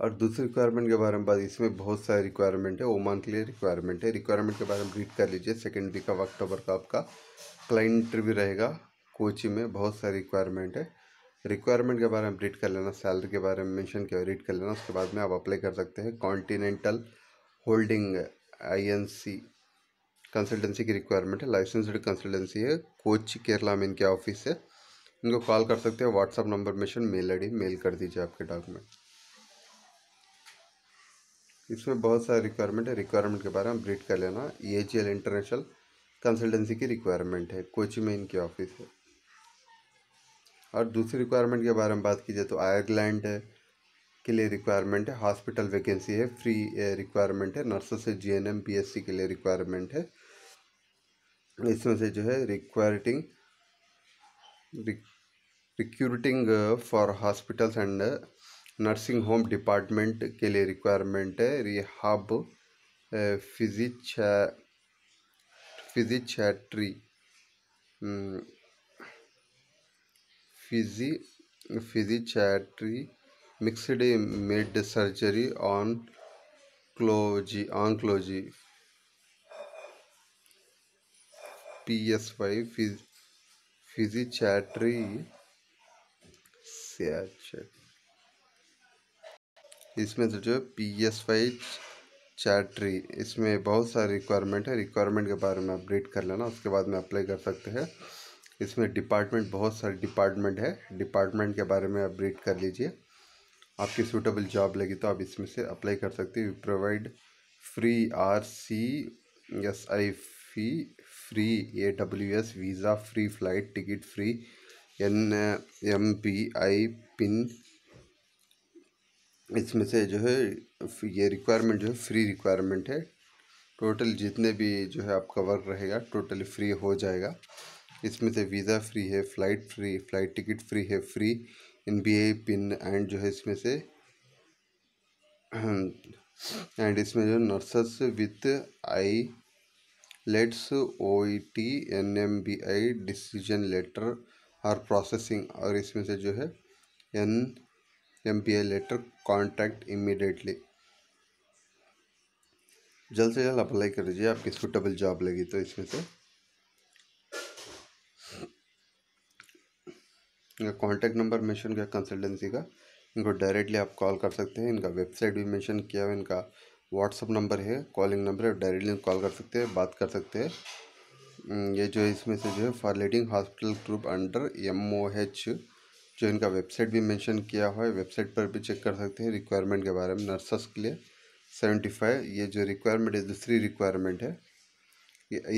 और दूसरी रिक्वायरमेंट के बारे में बात इसमें बहुत सारे रिक्वायरमेंट है ओमान के लिए रिक्वायरमेंट है रिक्वायरमेंट के बारे में रीड कर लीजिए सेकेंड वीक ऑफ अक्टूबर का आपका क्लाइंट इंटरव्यू रहेगा कोची में बहुत सारी रिक्वायरमेंट है रिक्वायरमेंट के बारे में रीड कर लेना सैलरी के बारे में मेंशन किया रीड कर लेना उसके बाद में आप अप्लाई कर सकते हैं कॉन्टीनेंटल होल्डिंग आईएनसी कंसल्टेंसी की रिक्वायरमेंट है लाइसेंसड कंसल्टेंसी है कोच केरला में इनके ऑफिस है इनको कॉल कर सकते हैं WhatsApp number mention mail I mail कर दीजिए आपके डॉक्यूमेंट इसमें बहुत सारे रिक्वायरमेंट है रिक्वायरमेंट के बारे में रीड कर लेना ई इंटरनेशनल कंसल्टेंसी की रिक्वायरमेंट है कोची में इनकी ऑफिस है और दूसरी रिक्वायरमेंट के बारे में बात की जाए तो आयरलैंड के लिए रिक्वायरमेंट है हॉस्पिटल वैकेंसी है फ्री रिक्वायरमेंट है नर्सेस से G N M P S C के लिए रिक्वायरमेंट है इसमें से जो है recruiting recruiting for hospitals and nursing home department के लिए रिक्वायरमेंट है रिहाब फिजिच फिजिचैट्री फिजी psychiatry mixed mid surgery oncology P S Y फिज फिजिचैट्री इसमें तो जो पी एस वाई चैट्री इसमें बहुत सारे रिक्वायरमेंट है रिक्वायरमेंट के बारे में अपडेट कर लेना उसके बाद में अप्लाई कर सकते हैं इसमें डिपार्टमेंट बहुत सारे डिपार्टमेंट है डिपार्टमेंट के बारे में आप रीड कर लीजिए आपकी सूटेबल जॉब लगी तो आप इसमें से अप्लाई कर सकते हो provide free R C S I fee free A W S visa free flight ticket free N M P I pin इसमें से जो है ये रिक्वायरमेंट जो है फ्री रिक्वायरमेंट है टोटल जितने भी जो है आपका वर्क रहेगा टोटली फ्री हो जाएगा इसमें से वीज़ा फ्री है flight free flight ticket free है free N B A pin and जो है इसमें से एंड इसमें जो nurses with IELTS O T N M B I decision letter और प्रोसेसिंग और इसमें से जो है N M B I letter contact immediately जल्द से जल्द अप्लाई कर दीजिए आपकी सूटेबल जॉब लगी तो इसमें से कॉन्टैक्ट नंबर मेंशन किया कंसल्टेंसी का इनको डायरेक्टली आप कॉल कर सकते हैं इनका वेबसाइट भी मेंशन किया हुआ इनका व्हाट्सअप नंबर है कॉलिंग नंबर है डायरेक्टली कॉल कर सकते हैं बात कर सकते हैं ये जो इसमें से जो है for leading hospital group under M O H जो इनका वेबसाइट भी मेंशन किया हुआ है वेबसाइट पर भी चेक कर सकते हैं रिक्वायरमेंट के बारे में नर्सेस के लिए सेवेंटी फाइव ये जो रिक्वायरमेंट है दूसरी रिक्वायरमेंट है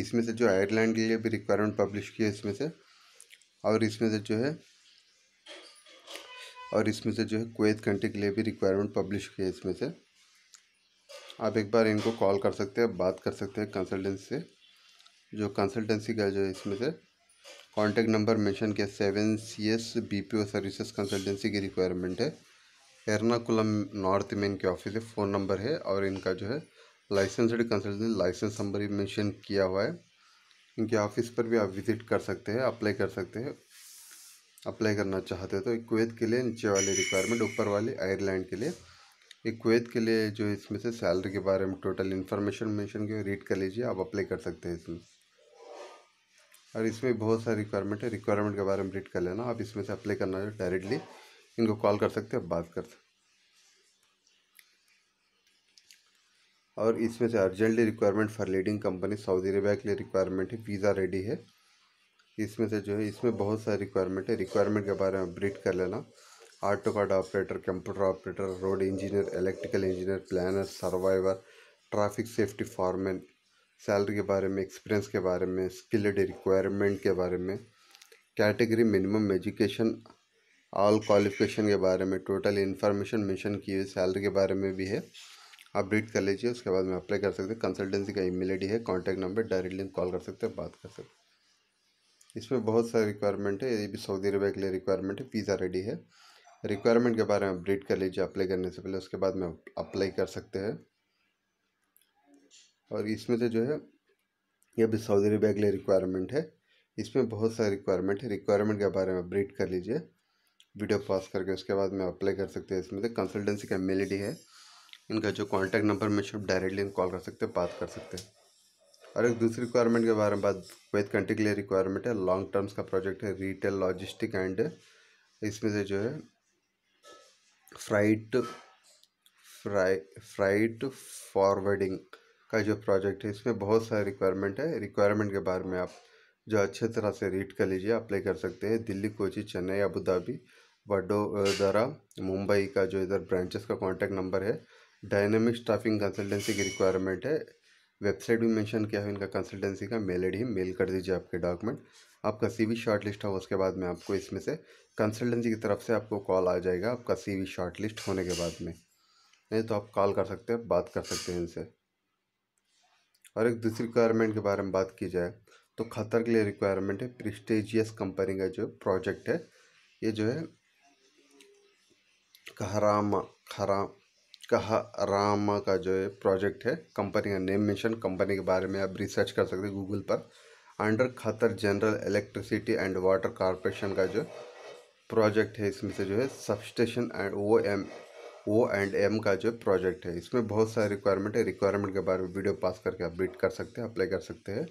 इसमें से जो आयरलैंड के लिए भी रिक्वायरमेंट पब्लिश की है इसमें से और इसमें से जो है और इसमें से जो है कुवैत कंट्री के लिए भी रिक्वायरमेंट पब्लिश हुई है इसमें से आप एक बार इनको कॉल कर सकते हैं बात कर सकते हैं कंसल्टेंसी से जो कंसल्टेंसी का जो है इसमें से कॉन्टेक्ट नंबर मेंशन किया seven C S B P O services consultancy की रिक्वायरमेंट है एर्नाकुलम नॉर्थ में इनके ऑफिस है फ़ोन नंबर है और इनका जो है लाइसेंसड कंसल्टेंसी लाइसेंस नंबर भी मेंशन किया हुआ है इनके ऑफिस पर भी आप विज़िट कर सकते हैं अप्लाई कर सकते हैं अप्लाई करना चाहते हो तो कुवैत के लिए नीचे वाले रिक्वायरमेंट ऊपर वाले आयरलैंड के लिए एक कुवैत के लिए जो इसमें से सैलरी के बारे में टोटल इन्फॉर्मेशन मेंशन की रीड कर लीजिए आप अप्लाई कर सकते हैं इसमें और इसमें बहुत सारे रिक्वायरमेंट है रिक्वायरमेंट के बारे में रीड कर लेना आप इसमें से अप्लाई करना है डायरेक्टली इनको कॉल कर सकते हैं बात कर सकते और इसमें से urgently requirement for leading company Saudi Arabia के लिए रिक्वायरमेंट है वीज़ा रेडी है कि इसमें से जो है इसमें बहुत सारी रिक्वायरमेंट है रिक्वायरमेंट के बारे में ब्रीड कर लेना AutoCAD operator computer operator road engineer electrical engineer planner surveyor traffic safety foreman salary के बारे में एक्सपीरियंस के बारे में स्किल्ड रिक्वायरमेंट के बारे में category minimum education all qualification के बारे में टोटल इन्फॉर्मेशन मेंशन की हुई सैलरी के बारे में भी है आप रीड कर लीजिए उसके बाद में अप्लाई कर सकते हैं कंसल्टेंसी का ईमेल आईडी है contact number direct link call कर सकते हैं बात कर सकते हैं इसमें बहुत सारे रिक्वायरमेंट है ये भी सऊदी अरबिया के लिए रिक्वायरमेंट है वीज़ा रेडी है रिक्वायरमेंट के बारे में आप कर लीजिए अप्लाई करने से पहले उसके बाद में अप्लाई कर सकते हैं और इसमें से जो है यह भी सऊदी अरबिया के लिए रिक्वायरमेंट है इसमें बहुत सारे रिक्वायरमेंट है रिक्वायरमेंट के बारे में अपडेट कर लीजिए वीडियो पॉज करके उसके बाद में अप्लाई कर सकते हैं इसमें से कंसल्टेंसी का मेल है इनका जो कॉन्टैक्ट नंबर में सिर्फ डायरेक्टली कॉल कर सकते हैं बात कर सकते हैं और एक दूसरी रिक्वायरमेंट के बारे में बात कुवैत कंट्री के लिए रिक्वायरमेंट है लॉन्ग टर्म्स का प्रोजेक्ट है रिटेल लॉजिस्टिक एंड इसमें से जो है फ्राइट फ्राई फ्राइट फॉरवर्डिंग का जो प्रोजेक्ट है इसमें बहुत सारे रिक्वायरमेंट है रिक्वायरमेंट के बारे में आप जो अच्छे तरह से रीड कर लीजिए अप्लाई कर सकते हैं दिल्ली कोची चेन्नई अबूधाबी वडोदरा मुंबई का जो इधर ब्रांचेस का कॉन्टैक्ट नंबर है डायनेमिक स्टाफिंग कंसल्टेंसी की रिक्वायरमेंट है वेबसाइट भी मेंशन किया है इनका कंसल्टेंसी का मेल आई मेल कर दीजिए आपके डॉक्यूमेंट आपका सीवी शॉर्ट लिस्ट होगा उसके बाद में आपको इसमें से कंसल्टेंसी की तरफ से आपको कॉल आ जाएगा आपका सीवी शॉर्ट लिस्ट होने के बाद में नहीं तो आप कॉल कर सकते हैं बात कर सकते हैं इनसे और एक दूसरी रिक्वायरमेंट के बारे में बात की जाए तो खतर के लिए रिक्वायरमेंट है प्रिस्टेजियस कंपनी का जो प्रोजेक्ट है ये जो है खराम खराम कहा रामा का जो है प्रोजेक्ट है कंपनी का नेम मेंशन कंपनी के बारे में आप रिसर्च कर सकते हैं गूगल पर under Qatar general electricity and water corporation का जो प्रोजेक्ट है इसमें से जो है substation and O M O and M का जो प्रोजेक्ट है इसमें बहुत सारे रिक्वायरमेंट है रिक्वायरमेंट के बारे में वीडियो पास करके आप कर सकते हैं अप्लाई कर सकते हैं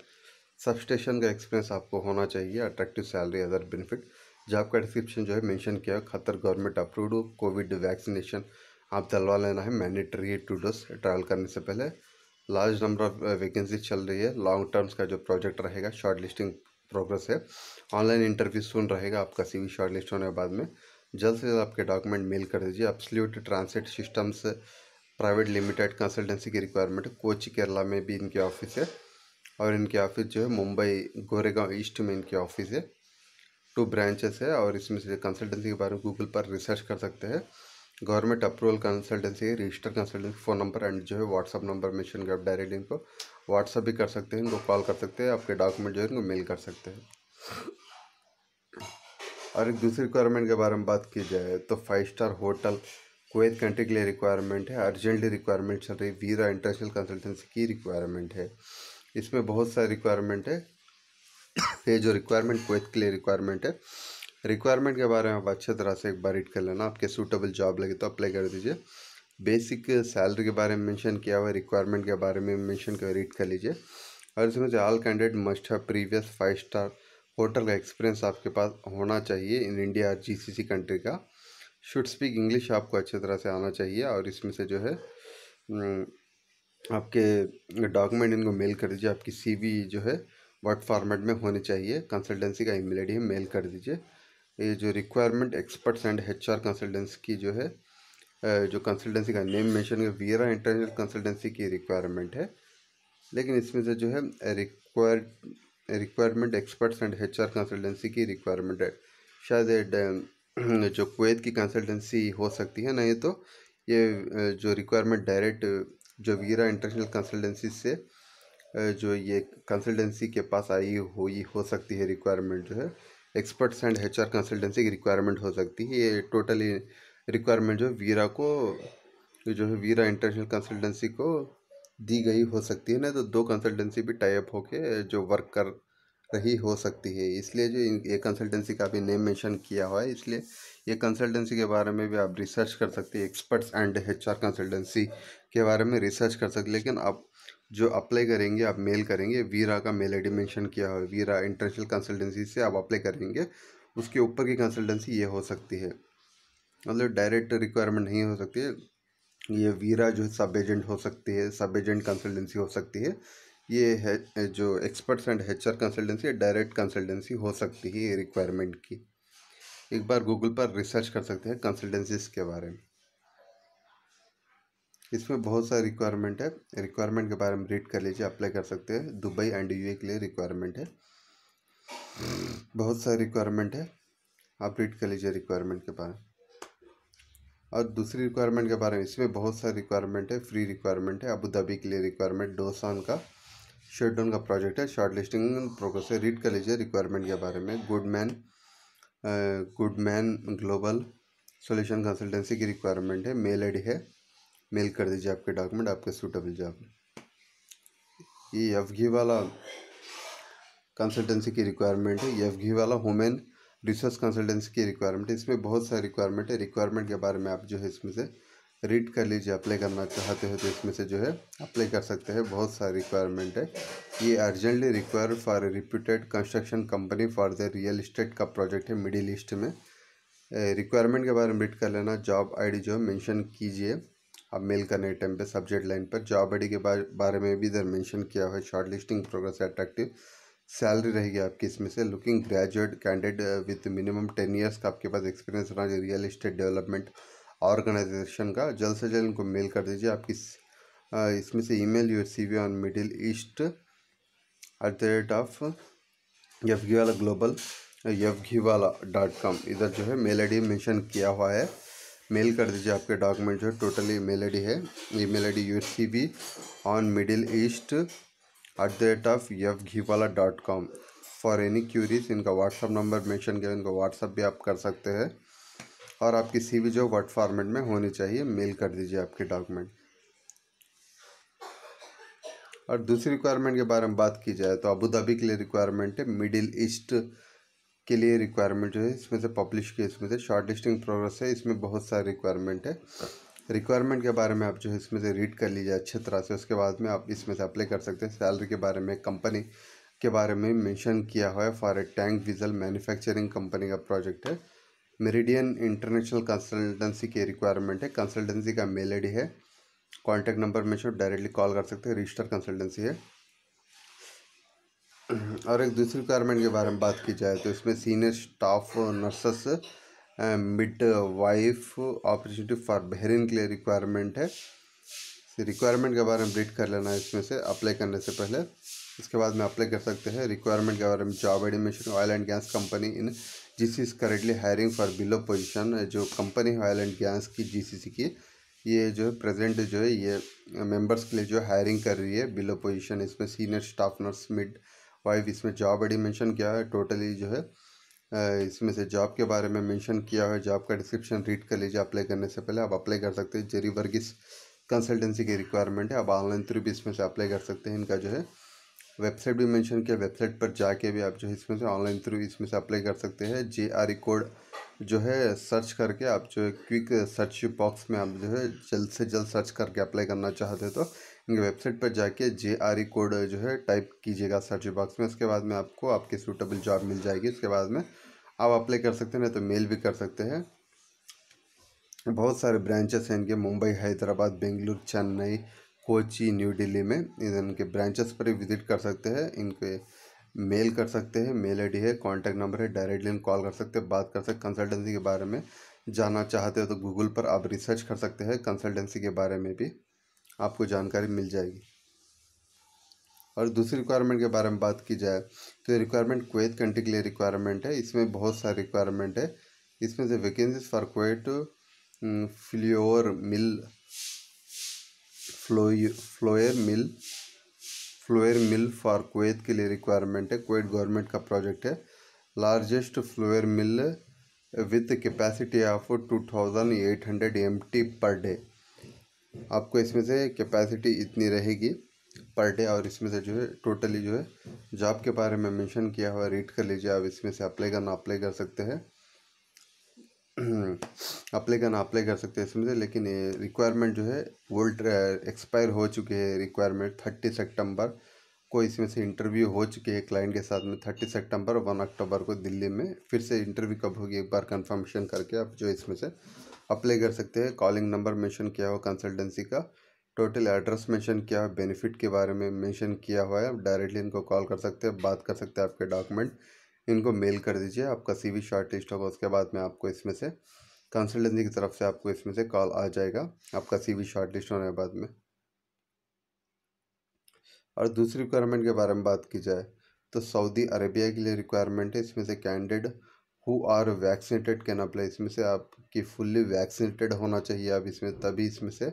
सब स्टेशन का एक्सपीरियंस आपको होना चाहिए attractive salary other benefit job का डिस्क्रिप्शन जो है मेंशन किया खतर गवर्नमेंट अप्रूव्ड कोविड वैक्सीनेशन आप दलवा लेना है मैंडेटरी है टू डोज ट्रायल करने से पहले लार्ज नंबर ऑफ वैकेंसी चल रही है लॉन्ग टर्म्स का जो प्रोजेक्ट रहेगा शॉर्ट लिस्टिंग प्रोग्रेस है ऑनलाइन इंटरव्यू सुन रहेगा आपका सी शॉर्ट लिस्ट होने के बाद में जल्द से जल्द आपके डॉक्यूमेंट मेल कर दीजिए आप स्ल्यूट transit systems private limited consultancy की रिक्वायरमेंट कोच केरला में भी इनके ऑफिस है और इनके ऑफिस जो है मुंबई गोरेगांव ईस्ट में इनके ऑफिस है टू ब्रांचेस है और इसमें से कंसल्टेंसी के बारे में गूगल पर रिसर्च कर सकते हैं government approval consultancy register consultancy phone number and जो है व्हाट्सअप नंबर मेंशन कर डायरेक्ट इनको व्हाट्सअप भी कर सकते हैं इनको कॉल कर सकते हैं आपके डॉक्यूमेंट जो है इनको मेल कर सकते हैं और एक दूसरी रिक्वायरमेंट के बारे में बात की जाए तो five star hotel Kuwait country के लिए रिक्वायरमेंट है अर्जेंटली रिक्वायरमेंट चल रही वीरा इंटरनेशनल कंसल्टेंसी की रिक्वायरमेंट है इसमें बहुत सारी रिक्वायरमेंट है ये जो रिक्वायरमेंट कोवैत के लिए रिक्वायरमेंट है रिक्वायरमेंट के बारे में आप अच्छे तरह से एक बार रीड कर लेना आपके सूटेबल जॉब लगे तो अप्लाई कर दीजिए बेसिक सैलरी के बारे में मेंशन किया हुआ है रिक्वायरमेंट के बारे में मेंशन कर रीड कर लीजिए और इसमें से ऑल कैंडिडेट मस्ट है प्रीवियस फाइव स्टार होटल का एक्सपीरियंस आपके पास होना चाहिए in India G C C country का शुड स्पीक इंग्लिश आपको अच्छे तरह से आना चाहिए और इसमें से जो है हम्म, आपके डॉक्यूमेंट इनको मेल कर दीजिए आपकी सी जो है वर्ड फॉर्मेट में होनी चाहिए कंसल्टेंसी का ईमेल आई मेल कर दीजिए ये जो requirement experts and H R consultancy की जो है जो कंसल्टेंसी का नेम मेंशन है वीरा इंटरनेशनल कंसल्टेंसी की रिक्वायरमेंट है लेकिन इसमें से जो है require requirement experts and H R consultancy की रिक्वायरमेंट है शायद जो कुवैत की कंसल्टेंसी हो सकती है नहीं तो ये जो रिक्वायरमेंट डायरेक्ट जो वीरा इंटरनेशनल कंसल्टेंसी से जो ये कंसल्टेंसी के पास आई हुई हो सकती है रिक्वायरमेंट जो है एक्सपर्ट्स एंड एच कंसल्टेंसी की रिक्वायरमेंट हो सकती है ये टोटली रिक्वायरमेंट जो वीरा को जो है वीरा इंटरनेशनल कंसल्टेंसी को दी गई हो सकती है ना तो दो कंसल्टेंसी भी टाइप होके जो वर्क कर रही हो सकती है इसलिए जो ये कंसल्टेंसी का भी नेम मेंशन किया हुआ है इसलिए ये कंसल्टेंसी के बारे में भी आप रिसर्च कर सकते हैं एक्सपर्ट्स एंड एच कंसल्टेंसी के बारे में रिसर्च कर सकते लेकिन आप जो अप्लाई करेंगे आप मेल करेंगे वीरा का मेल आई मेंशन किया है वीरा इंटरनेशनल कंसल्टेंसी से आप अप्लाई करेंगे उसके ऊपर की कंसल्टेंसी ये हो सकती है मतलब डायरेक्ट रिक्वायरमेंट नहीं हो सकती है ये वीरा जो सब एजेंट हो सकती है सब एजेंट कंसल्टेंसी हो सकती है ये है जो experts and H consultancy direct consultancy हो सकती है ये रिक्वायरमेंट की एक बार गूगल पर रिसर्च कर सकते हैं कंसल्टेंसीज के बारे में इसमें बहुत सारे रिक्वायरमेंट है रिक्वायरमेंट के बारे में रीड कर लीजिए अप्लाई कर सकते हैं दुबई एंड यूए के लिए रिक्वायरमेंट है बहुत सारी रिक्वायरमेंट है आप रीड कर लीजिए रिक्वायरमेंट के बारे में और दूसरी रिक्वायरमेंट के बारे में इसमें बहुत सारी रिक्वायरमेंट है फ्री रिक्वायरमेंट है अबू धाबी के लिए रिक्वायरमेंट डोसान का शटडाउन का प्रोजेक्ट है शॉर्ट लिस्टिंग प्रोग्रेस है रीड कर लीजिए रिक्वायरमेंट के बारे में good man good man global solution consultancy की रिक्वायरमेंट है मेल आई है मेल कर दीजिए आपके डॉक्यूमेंट आपके सूटेबल जॉब ये एफ घी वाला कंसल्टेंसी की रिक्वायरमेंट है F Ghiwala women research consultancy की रिक्वायरमेंट है इसमें बहुत सारी रिक्वायरमेंट है रिक्वायरमेंट के बारे में आप जो है इसमें से रीड कर लीजिए अप्लाई करना चाहते हो तो इसमें से जो है अप्लाई कर सकते हैं बहुत सारी रिक्वायरमेंट है ये urgently require for reputed construction company for the real estate का प्रोजेक्ट है मिडिल ईस्ट में रिक्वायरमेंट eh, के बारे में रीड कर लेना जॉब आईडी जो है मेंशन कीजिए अब मेल करने के टाइम पे सब्जेक्ट लाइन पर जॉब आईडी के बारे में भी इधर मेंशन किया हुआ है short listing progress attractive salary रहेगी आपकी इसमें से looking graduate candidate with minimum ten years का आपके पास एक्सपीरियंस होना चाहिए रियल इस्टेट डेवलपमेंट ऑर्गेनाइजेशन का जल्द से जल्द इनको मेल कर दीजिए आपकी uh, इसमें से email your C V on Middle East at the rate of F global F Ghiwala dot com इधर जो है मेल आई डी मेंशन किया हुआ है मेल कर दीजिए आपके डॉक्यूमेंट जो है टोटल ईमेल आई है email D U C B on Middle East at the rate of F Ghiwala dot com for any queries इनका व्हाट्सअप नंबर मेंशन किया इनका व्हाट्सअप भी आप कर सकते हैं और आपकी वी जो वर्ड फॉर्मेट में होनी चाहिए मेल कर दीजिए आपके डॉक्यूमेंट और दूसरी रिक्वायरमेंट के बारे में बात की जाए तो अबू धाबी के लिए रिक्वायरमेंट है मिडिल ईस्ट के लिए रिक्वायरमेंट जो है इसमें से पब्लिश किया इसमें से शॉर्ट लिस्टिंग प्रोग्रेस है इसमें बहुत सारे रिक्वायरमेंट है रिक्वायरमेंट के बारे में आप जो है इसमें से रीड कर लीजिए अच्छे तरह से उसके बाद में आप इसमें से अप्लाई कर सकते हैं सैलरी के बारे में कंपनी के बारे में मेंशन किया हुआ है for a tank diesel manufacturing company का प्रोजेक्ट है मेरिडियन इंटरनेशनल कंसल्टेंसी के रिक्वायरमेंट है कंसल्टेंसी का मेल आई है कॉन्टैक्ट नंबर में डायरेक्टली कॉल कर सकते हैं रजिस्टर कंसल्टेंसी है और एक दूसरी रिक्वायरमेंट के बारे में बात की जाए तो इसमें senior staff nurses midwife opportunity for Bahrain के लिए रिक्वायरमेंट है रिक्वायरमेंट के बारे में रीड कर लेना है इसमें से अप्लाई करने से पहले इसके बाद में अप्लाई कर सकते हैं रिक्वायरमेंट के बारे में job admission oil and gas company in G C is currently hiring for below position जो कंपनी है ऑयल एंड गैस की जी सी सी की ये जो है प्रेजेंट जो है ये मेंबर्स के लिए जो हायरिंग कर रही है बिलो पोजिशन इसमें senior staff nurse midwife इसमें जॉब आईडी मेंशन किया है टोटली जो है इसमें से जॉब के बारे में मेंशन किया है जॉब का डिस्क्रिप्शन रीड कर लीजिए अप्लाई करने से पहले आप अप्लाई कर सकते हैं जेरी वर्गिस कंसल्टेंसी की रिक्वायरमेंट है आप ऑनलाइन थ्रू भी इसमें से अप्लाई कर सकते हैं इनका जो है वेबसाइट भी मेंशन किया वेबसाइट पर जाके भी आप जो है इसमें से ऑनलाइन थ्रू इसमें से अप्लाई कर सकते हैं जे आर कोड जो है सर्च करके आप जो है क्विक सर्च बॉक्स में आप जो है जल्द से जल्द सर्च करके अप्लाई करना चाहते हैं तो वेबसाइट पर जाके जे आर ई कोड जो है टाइप कीजिएगा सर्च बॉक्स में उसके बाद में आपको आपकी सूटेबल जॉब मिल जाएगी उसके बाद में आप अप्लाई कर सकते हैं नहीं तो मेल भी कर सकते हैं बहुत सारे ब्रांचेस हैं इनके मुंबई हैदराबाद बेंगलुरु चेन्नई कोची न्यू दिल्ली में इनके ब्रांचेस पर विजिट कर सकते हैं इनके मेल कर सकते हैं मेल डी है कॉन्टैक्ट नंबर है डायरेक्टली इन कॉल कर सकते हैं बात कर सकते कंसल्टेंसी के बारे में जानना चाहते हो तो गूगल पर आप रिसर्च कर सकते हैं कंसल्टेंसी के बारे में भी आपको जानकारी मिल जाएगी और दूसरी रिक्वायरमेंट के बारे में बात की जाए तो रिक्वायरमेंट कुवैत कंट्री के लिए रिक्वायरमेंट है इसमें बहुत सारी रिक्वायरमेंट है इसमें से vacancies for Kuwait flour mill flour mill flour mill for Kuwait के लिए रिक्वायरमेंट है कुवैत गवर्नमेंट का प्रोजेक्ट है largest flour mill with capacity of two thousand eight hundred M T per day आपको इसमें से कैपेसिटी इतनी रहेगी पर डे और इसमें से जो है टोटली जो है जॉब के बारे में मेंशन किया हुआ रीड कर लीजिए आप इसमें से अप्लाई करना अप्लाई कर सकते हैं अप्लाई करना अप्लाई कर सकते हैं इसमें से लेकिन रिक्वायरमेंट जो है वोल्ट एक्सपायर हो चुके हैं रिक्वायरमेंट थर्टी सेप्टंबर को इसमें से इंटरव्यू हो चुके हैं क्लाइंट के साथ में थर्टी सेप्टंबर वन अक्टूबर को दिल्ली में फिर से इंटरव्यू कब होगी एक बार कन्फर्मेशन करके आप जो इसमें से अप्लाई कर सकते हैं कॉलिंग नंबर मेंशन किया हुआ कंसल्टेंसी का टोटल एड्रेस मेंशन किया हुआ बेनिफिट के बारे में मेंशन किया हुआ है डायरेक्टली इनको कॉल कर सकते हैं बात कर सकते हैं आपके डॉक्यूमेंट इनको मेल कर दीजिए आपका वी शॉर्ट लिस्ट होगा उसके बाद में आपको इसमें से कंसल्टेंसी की तरफ से आपको इसमें से कॉल आ जाएगा आपका वी शॉर्ट लिस्ट होने के बाद में और दूसरी रिक्वायरमेंट के बारे में बात की जाए तो सऊदी अरेबिया के लिए रिक्वायरमेंट है इसमें से candidate who are vaccinated can apply इसमें से आप कि फुल्ली वैक्सीनेटेड होना चाहिए आप इसमें तभी इसमें से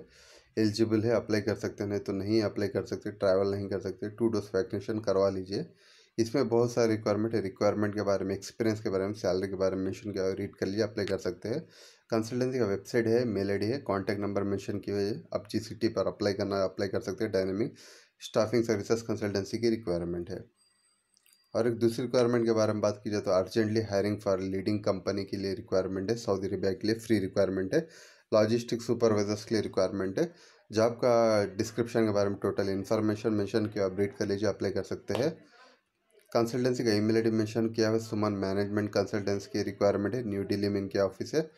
एलिजिबल है अप्लाई कर सकते हैं नहीं तो नहीं अप्लाई कर सकते ट्रैवल नहीं कर सकते टू डोज वैक्सीनेशन करवा लीजिए इसमें बहुत सारे रिक्वायरमेंट है रिक्वायरमेंट के बारे में एक्सपीरियंस के बारे में सैलरी के बारे में मेंशन किया रीड कर लीजिए अप्लाई कर सकते हैं कंसल्टेंसी का वेबसाइट है मेल आई है कॉन्टैक्ट नंबर मैंशन किए हुए आप जी पर अप्लाई करना अप्लाई कर सकते हैं डायनेमिक स्टाफिंग सर्विसेज कंसल्टेंसी की रिक्वायरमेंट है और एक दूसरी रिक्वायरमेंट के बारे में बात की जाए तो urgently hiring for leading company के लिए रिक्वायरमेंट है सऊदी अरेबिया के लिए फ्री रिक्वायरमेंट है लॉजिस्टिक सुपरवाइजर्स के लिए रिक्वायरमेंट है जॉब का डिस्क्रिप्शन के बारे में टोटल इन्फॉर्मेशन मेंशन किया अपडेट कर लीजिए अप्लाई कर सकते हैं कंसल्टेंसी का ई मेल मेंशन किया है सुमन मैनेजमेंट कंसल्टेंसी की रिक्वायरमेंट है न्यू दिल्ली में इनके ऑफिस है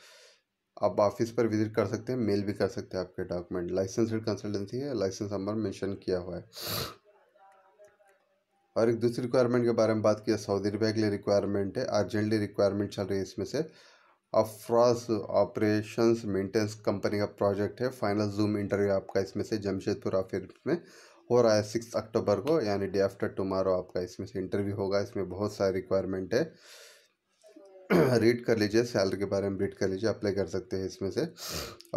आप ऑफिस पर विजिट कर सकते हैं मेल भी कर सकते हैं आपके डॉक्यूमेंट लाइसेंसड कंसल्टेंसी है लाइसेंस नंबर मेंशन किया हुआ है और एक दूसरी रिक्वायरमेंट के बारे में बात किया सऊदी अरबिया के लिए रिक्वायरमेंट है अर्जेंटली रिक्वायरमेंट चल रही है इसमें से अफ्रॉस ऑपरेशन मेंटेनेंस कंपनी का प्रोजेक्ट है फाइनल जूम इंटरव्यू आपका इसमें से जमशेदपुर ऑफिस में हो रहा है सिक्स अक्टूबर को यानी डे आफ्टर टुमारो आपका इसमें से इंटरव्यू होगा इसमें बहुत सारे रिक्वायरमेंट है रीड कर लीजिए सैलरी के बारे में रीड कर लीजिए अप्लाई कर सकते हैं इसमें से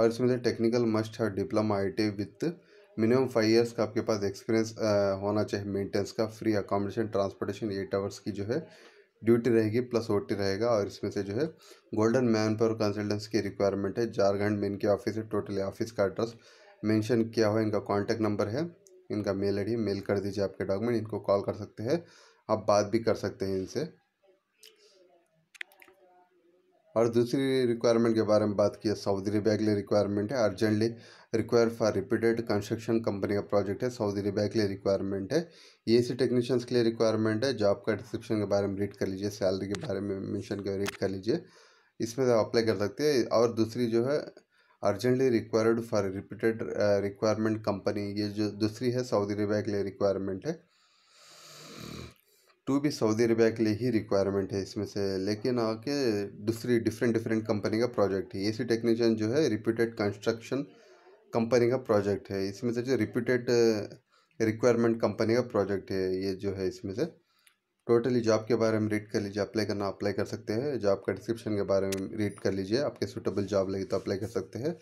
और इसमें से टेक्निकल मस्ट है diploma I T with minimum five years का आपके पास एक्सपीरियंस होना चाहिए मेंटेनेंस का free accommodation transportation eight hours की जो है ड्यूटी रहेगी प्लस ओ रहेगा और इसमें से जो है गोल्डन मैन पावर कंसल्टेंस की रिक्वायरमेंट है झारखंड में इनके ऑफिस है टोटली ऑफिस का एड्रेस मेंशन किया हुआ इनका कांटेक्ट नंबर है इनका मेल आई मेल कर दीजिए आपके डॉक्यूमेंट इनको कॉल कर सकते हैं आप बात भी कर सकते हैं इनसे और दूसरी रिक्वायरमेंट के बारे में बात किया सऊदी अरेबिया के लिए रिक्वायरमेंट है urgently require for reputed construction company का प्रोजेक्ट है सऊदी अरेबिया के लिए रिक्वायरमेंट है ए सी टेक्नीशियंस के लिए रिक्वायरमेंट है जॉब का डिस्क्रिप्शन के बारे में रीड कर लीजिए सैलरी के बारे में मेंशन कर रीड कर लीजिए इसमें आप अप्लाई कर सकते हैं और दूसरी जो है urgently required for reputed requirement company ये जो दूसरी है सऊदी अरेबिया के लिए रिक्वायरमेंट है टू भी सऊदी अरेबिया के लिए ही रिक्वायरमेंट है इसमें से लेकिन आके दूसरी डिफरेंट डिफरेंट कंपनी का प्रोजेक्ट है सी टेक्नीशियन जो है रिपीटेड कंस्ट्रक्शन कंपनी का प्रोजेक्ट है इसमें से जो रिप्यूटेड रिक्वायरमेंट कंपनी का प्रोजेक्ट है ये जो है इसमें से टोटली जॉब के बारे में रीड कर लीजिए अप्लाई करना अप्लाई कर सकते हैं जॉब का डिस्क्रिप्शन के बारे में रीड कर लीजिए आपके सूटेबल जॉब लगी तो अप्लाई कर सकते हैं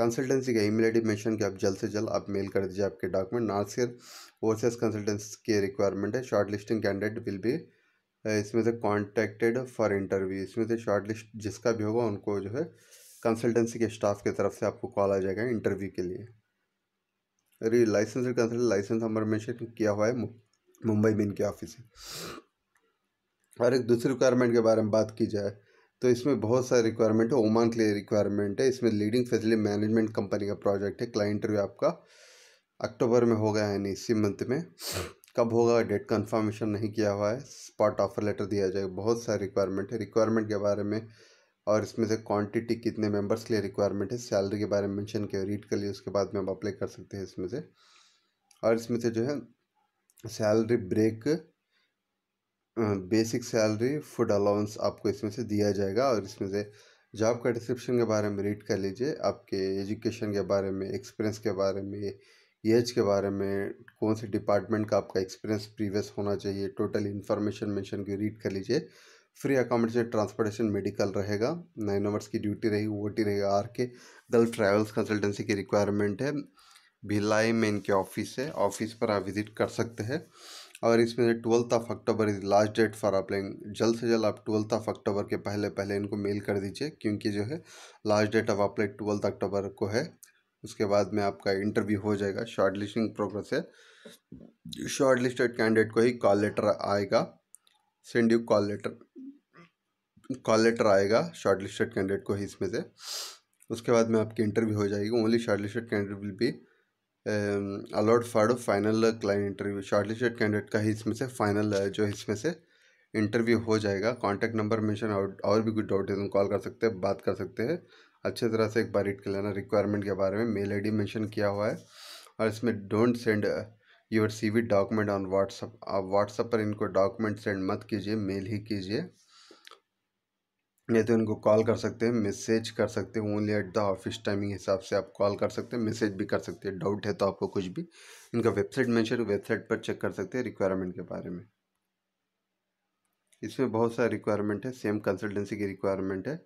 कंसल्टेंसी का ईमेल आईडी मेंशन कि आप जल्द से जल्द आप मेल कर दीजिए आपके डॉक्यूमेंट नॉर्थ सीयर ओवरसीज कंसल्टेंस के रिक्वायरमेंट है शॉर्ट लिस्टिंग कैंडिडेट विल भी इसमें से कॉन्टेक्टेड फॉर इंटरव्यू इसमें से शॉर्ट लिस्ट जिसका भी होगा उनको जो है कंसल्टेंसी के स्टाफ की तरफ से आपको कॉल आ जाएगा इंटरव्यू के लिए अरे लाइसेंस कंसल्टेंट लाइसेंस हमारे मेंशन किया हुआ है मुंबई में इनके ऑफिस है और एक दूसरी रिक्वायरमेंट के बारे में बात की जाए तो इसमें बहुत सारे रिक्वायरमेंट है ओमान के लिए रिक्वायरमेंट है इसमें लीडिंग फैसिलिटी मैनेजमेंट कंपनी का प्रोजेक्ट है क्लाइंट इंटरव्यू आपका अक्टूबर में होगा यानी इसी मंथ में कब होगा डेट कंफर्मेशन नहीं किया हुआ है स्पॉट ऑफर लेटर दिया जाएगा बहुत सारे रिक्वायरमेंट है रिक्वायरमेंट के बारे में और इसमें से क्वांटिटी कितने मेंबर्स के लिए रिक्वायरमेंट है सैलरी के बारे में मेंशन किया रीड कर लिए उसके बाद में आप अप्लाई कर सकते हैं इसमें से और इसमें से जो है salary break basic salary food allowance आपको इसमें से दिया जाएगा और इसमें से जॉब का डिस्क्रिप्शन के बारे में रीड कर लीजिए आपके एजुकेशन के बारे में एक्सपीरियंस के बारे में एज के बारे में कौन से डिपार्टमेंट का आपका एक्सपीरियंस प्रीवियस होना चाहिए टोटल इन्फॉर्मेशन मेंशन की रीड कर लीजिए फ्री अकोमोडेशन ट्रांसपोर्टेशन मेडिकल रहेगा नाइन आवर्स की ड्यूटी रहेगी वो टी रहेगा R K Gulf Travels consultancy की रिक्वायरमेंट है भिलाई में इनके ऑफिस है ऑफिस पर आप विजिट कर सकते हैं और इसमें twelfth of October is last date for applying जल्द से जल्द आप ट्वेल्थ ऑफ अक्टूबर के पहले पहले इनको मेल कर दीजिए क्योंकि जो है last date of apply twelfth October को है उसके बाद में आपका इंटरव्यू हो जाएगा शॉर्ट लिस्टिंग प्रोग्रेस है शॉर्ट लिस्टेड कैंडिडेट को ही कॉल लेटर आएगा send you call letter call letter आएगा शॉर्ट लिस्टेड कैंडिडेट को ही इसमें से उसके बाद में आपकी इंटरव्यू हो जाएगी only short listed candidate will be allowed for final client interview short listed candidate का ही इसमें से फाइनल uh, जो इसमें से इंटरव्यू हो जाएगा कॉन्टैक्ट नंबर मेंशन और, और भी कुछ डाउट है तुम तो कॉल कर सकते हैं बात कर सकते हैं अच्छे तरह से एक बार रीड कर लेना रिक्वायरमेंट के बारे में मेल आई मेंशन किया हुआ है और इसमें don't send your CV document on WhatsApp आप व्हाट्सअप पर इनको डॉक्यूमेंट सेंड मत कीजिए मेल ही कीजिए नहीं तो उनको कॉल कर सकते हैं मैसेज कर सकते हैं only at the office timing हिसाब से आप कॉल कर सकते हैं मैसेज भी कर सकते हैं डाउट है तो आपको कुछ भी इनका वेबसाइट मैंशन वेबसाइट पर चेक कर सकते हैं रिक्वायरमेंट के बारे में इसमें बहुत सारे रिक्वायरमेंट है सेम कंसल्टेंसी की रिक्वायरमेंट है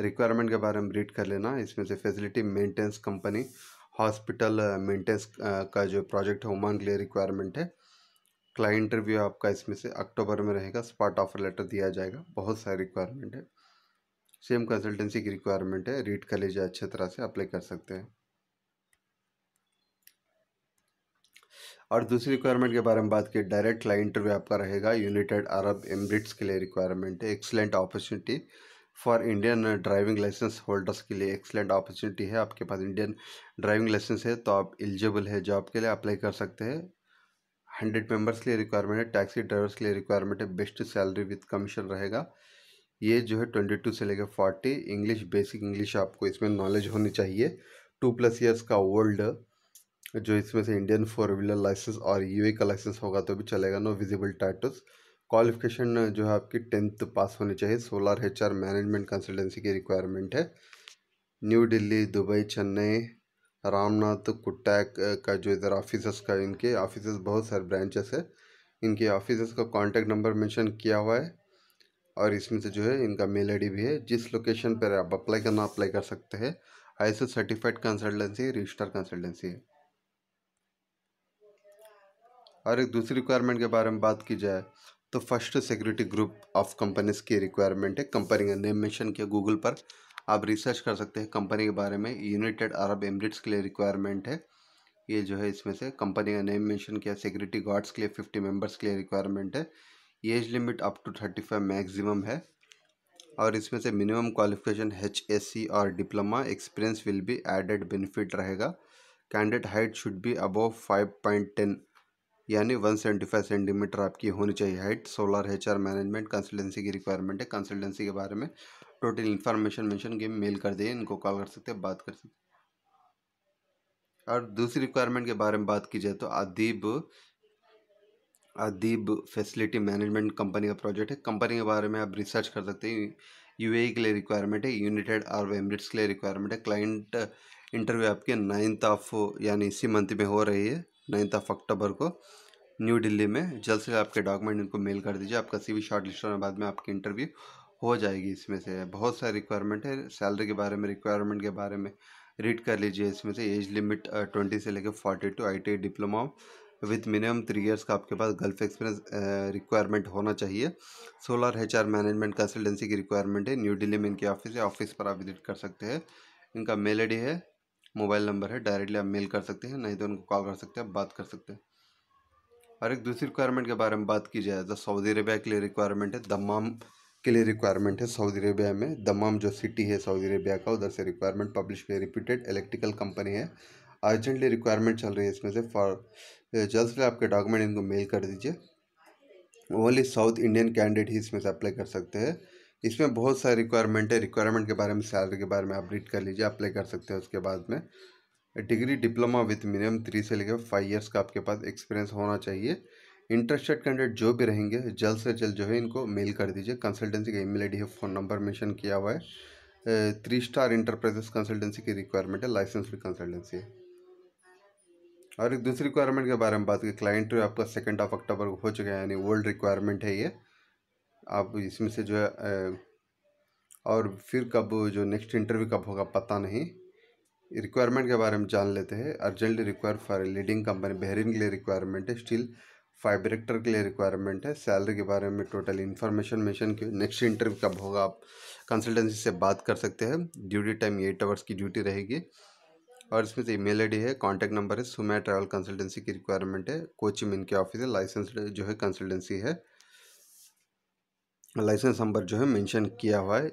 रिक्वायरमेंट के बारे में रीड कर लेना इसमें से facility maintenance company hospital maintenance का जो प्रोजेक्ट है उमान के लिए रिक्वायरमेंट है क्लाइंट इंटरव्यू आपका इसमें से अक्टूबर में रहेगा स्पॉट ऑफर लेटर दिया जाएगा बहुत सारे रिक्वायरमेंट है सेम कंसल्टेंसी की रिक्वायरमेंट है रीड कर लीजिए अच्छे तरह से अप्लाई कर सकते हैं और दूसरी रिक्वायरमेंट के बारे में बात की डायरेक्ट लाइन इंटरव्यू आपका रहेगा यूनाइटेड अरब एमरेट्स के लिए रिक्वायरमेंट है excellent opportunity for Indian driving license holders के लिए एक्सलेंट अपॉर्चुनिटी है आपके पास इंडियन ड्राइविंग लाइसेंस है तो आप एलिजिबल है जॉब के लिए अप्लाई कर सकते हैं हंड्रेड मेंबर्स के लिए रिक्वायरमेंट है टैक्सी ड्राइवर्स के लिए रिक्वायरमेंट है बेस्ट सैलरी विथ कमीशन रहेगा ये जो है ट्वेंटी टू से लेकर फोर्टी इंग्लिश बेसिक इंग्लिश आपको इसमें नॉलेज होनी चाहिए टू प्लस ईयर्स का ओल्ड जो इसमें से इंडियन फोर व्हीलर लाइसेंस और यू का लाइसेंस होगा तो भी चलेगा नो विजिबल टाइटल्स क्वालिफिकेशन जो है आपकी टेंथ पास होनी चाहिए solar H R management consultancy की रिक्वायरमेंट है न्यू दिल्ली दुबई चेन्नई रामनाथ कुटैक का जो इधर ऑफिसर्स का इनके ऑफिसर्स बहुत सारे ब्रांचेस है इनके ऑफिसर्स का कांटेक्ट नंबर मेंशन किया हुआ है और इसमें से जो है इनका मेल आई भी है जिस लोकेशन पर आप अप्लाई करना अप्लाई कर सकते हैं ऐसे सर्टिफाइड कंसल्टेंसी रजिस्टर कंसल्टेंसी है और एक दूसरी रिक्वायरमेंट के बारे में बात की जाए तो first security group of companies की रिक्वायरमेंट है कंपनी का नेम मेंशन किया गूगल पर आप रिसर्च कर सकते हैं कंपनी के बारे में यूनाइटेड अरब एमरेट्स के लिए रिक्वायरमेंट है ये जो है इसमें से कंपनी का नेम मेंशन किया सिक्योरिटी गार्ड्स के लिए फिफ्टी मेंबर्स के लिए रिक्वायरमेंट है age limit up to thirty five maximum है और इसमें से minimum qualification H S C और diploma experience will be added benefit रहेगा candidate height should be above five point ten यानी वन सेवेंटी फाइव सेंटीमीटर आपकी होनी चाहिए height solar H R management consultancy की रिक्वायरमेंट है कंसल्टेंसी के बारे में टोटल इन्फॉर्मेशन मैंशन गेम मेल कर दिए इनको कॉल कर सकते हैं बात कर सकते और दूसरी रिक्वायरमेंट के बारे में बात की जाए तो Adeeb Adeeb facility management company का प्रोजेक्ट है कंपनी के बारे में आप रिसर्च कर सकते हैं यू के लिए रिक्वायरमेंट है यूनाइटेड अरब एमरेट्स के लिए रिक्वायरमेंट है क्लाइंट इंटरव्यू आपके नाइन्थ ऑफ यानी इसी मंथ में हो रही है नाइन्थ ऑफ अक्टूबर को न्यू दिल्ली में जल्द से आपके डॉक्यूमेंट इनको मेल कर दीजिए आपका सी वी शॉर्ट लिस्ट होने बाद में आपकी इंटरव्यू हो जाएगी इसमें से बहुत सारे रिक्वायरमेंट है सैलरी के बारे में रिक्वायरमेंट के बारे में रीड कर लीजिए इसमें से एज लिमिट ट्वेंटी से लेकर forty two I T diploma with minimum three years का आपके पास गल्फ एक्सपीरियंस रिक्वायरमेंट होना चाहिए सोलर एच मैनेजमेंट कंसल्टेंसी की रिक्वायरमेंट है न्यू दिल्ली में इनके ऑफिस है ऑफिस पर आप विजिट कर सकते हैं इनका मेल आई है मोबाइल नंबर है डायरेक्टली आप मेल कर सकते हैं नहीं तो उनको कॉल कर सकते हैं बात कर सकते हैं और एक दूसरी रिक्वायरमेंट के बारे में बात की जाए तो सऊदी अरेबिया के लिए रिक्वायरमेंट है दमाम के लिए रिक्वायरमेंट है सऊदी अरेबिया में दमाम जो सिटी है सऊदी अरेबिया का उधर से रिक्वायरमेंट पब्लिश हुई रिपीटेड इलेक्ट्रिकल कंपनी है अर्जेंटली रिक्वायरमेंट चल रही है इसमें से फॉर जल्द से आपके डॉक्यूमेंट इनको मेल कर दीजिए ओनली साउथ इंडियन कैंडिडेट ही इसमें से अप्लाई कर सकते हैं इसमें बहुत सारे रिक्वायरमेंट है रिक्वायरमेंट के बारे में सैलरी के बारे में आप कर लीजिए अप्लाई कर सकते हैं उसके बाद में degree diploma with minimum three से लेकर फाइव ईयर्स का आपके पास एक्सपीरियंस होना चाहिए इंटरेस्टेड कैंडिडेट जो भी रहेंगे जल्द से जल्द जो है इनको मेल कर दीजिए कंसल्टेंसी का ई मेल है फ़ोन नंबर मैंशन किया हुआ है थ्री स्टार इंटरप्राइजेस कंसल्टेंसी की रिक्वायरमेंट है लाइसेंस भी कंसल्टेंसी है और एक दूसरी रिक्वायरमेंट के बारे में बात की क्लाइंट तो आपका सेकेंड ऑफ अक्टूबर को हो चुका है यानी ओल्ड रिक्वायरमेंट है ये आप इसमें से जो है और फिर कब जो नेक्स्ट इंटरव्यू कब होगा पता नहीं रिक्वायरमेंट के बारे में जान लेते हैं urgent require for leading company Bahrain के लिए रिक्वायरमेंट है स्टिल फाइव डायरेक्टर के लिए रिक्वायरमेंट है सैलरी के बारे में टोटल इन्फॉर्मेशन मेंशन की नेक्स्ट इंटरव्यू कब होगा आप कंसल्टेंसी से बात कर सकते हैं ड्यूटी टाइम एट आवर्स की ड्यूटी रहेगी और इसमें से ईमेल आईडी है कांटेक्ट नंबर है सुमे ट्रैवल कंसल्टेंसी की रिक्वायरमेंट है कोचिम इनके ऑफिस है लाइसेंस जो है कंसल्टेंसी है लाइसेंस नंबर जो है मेंशन किया हुआ है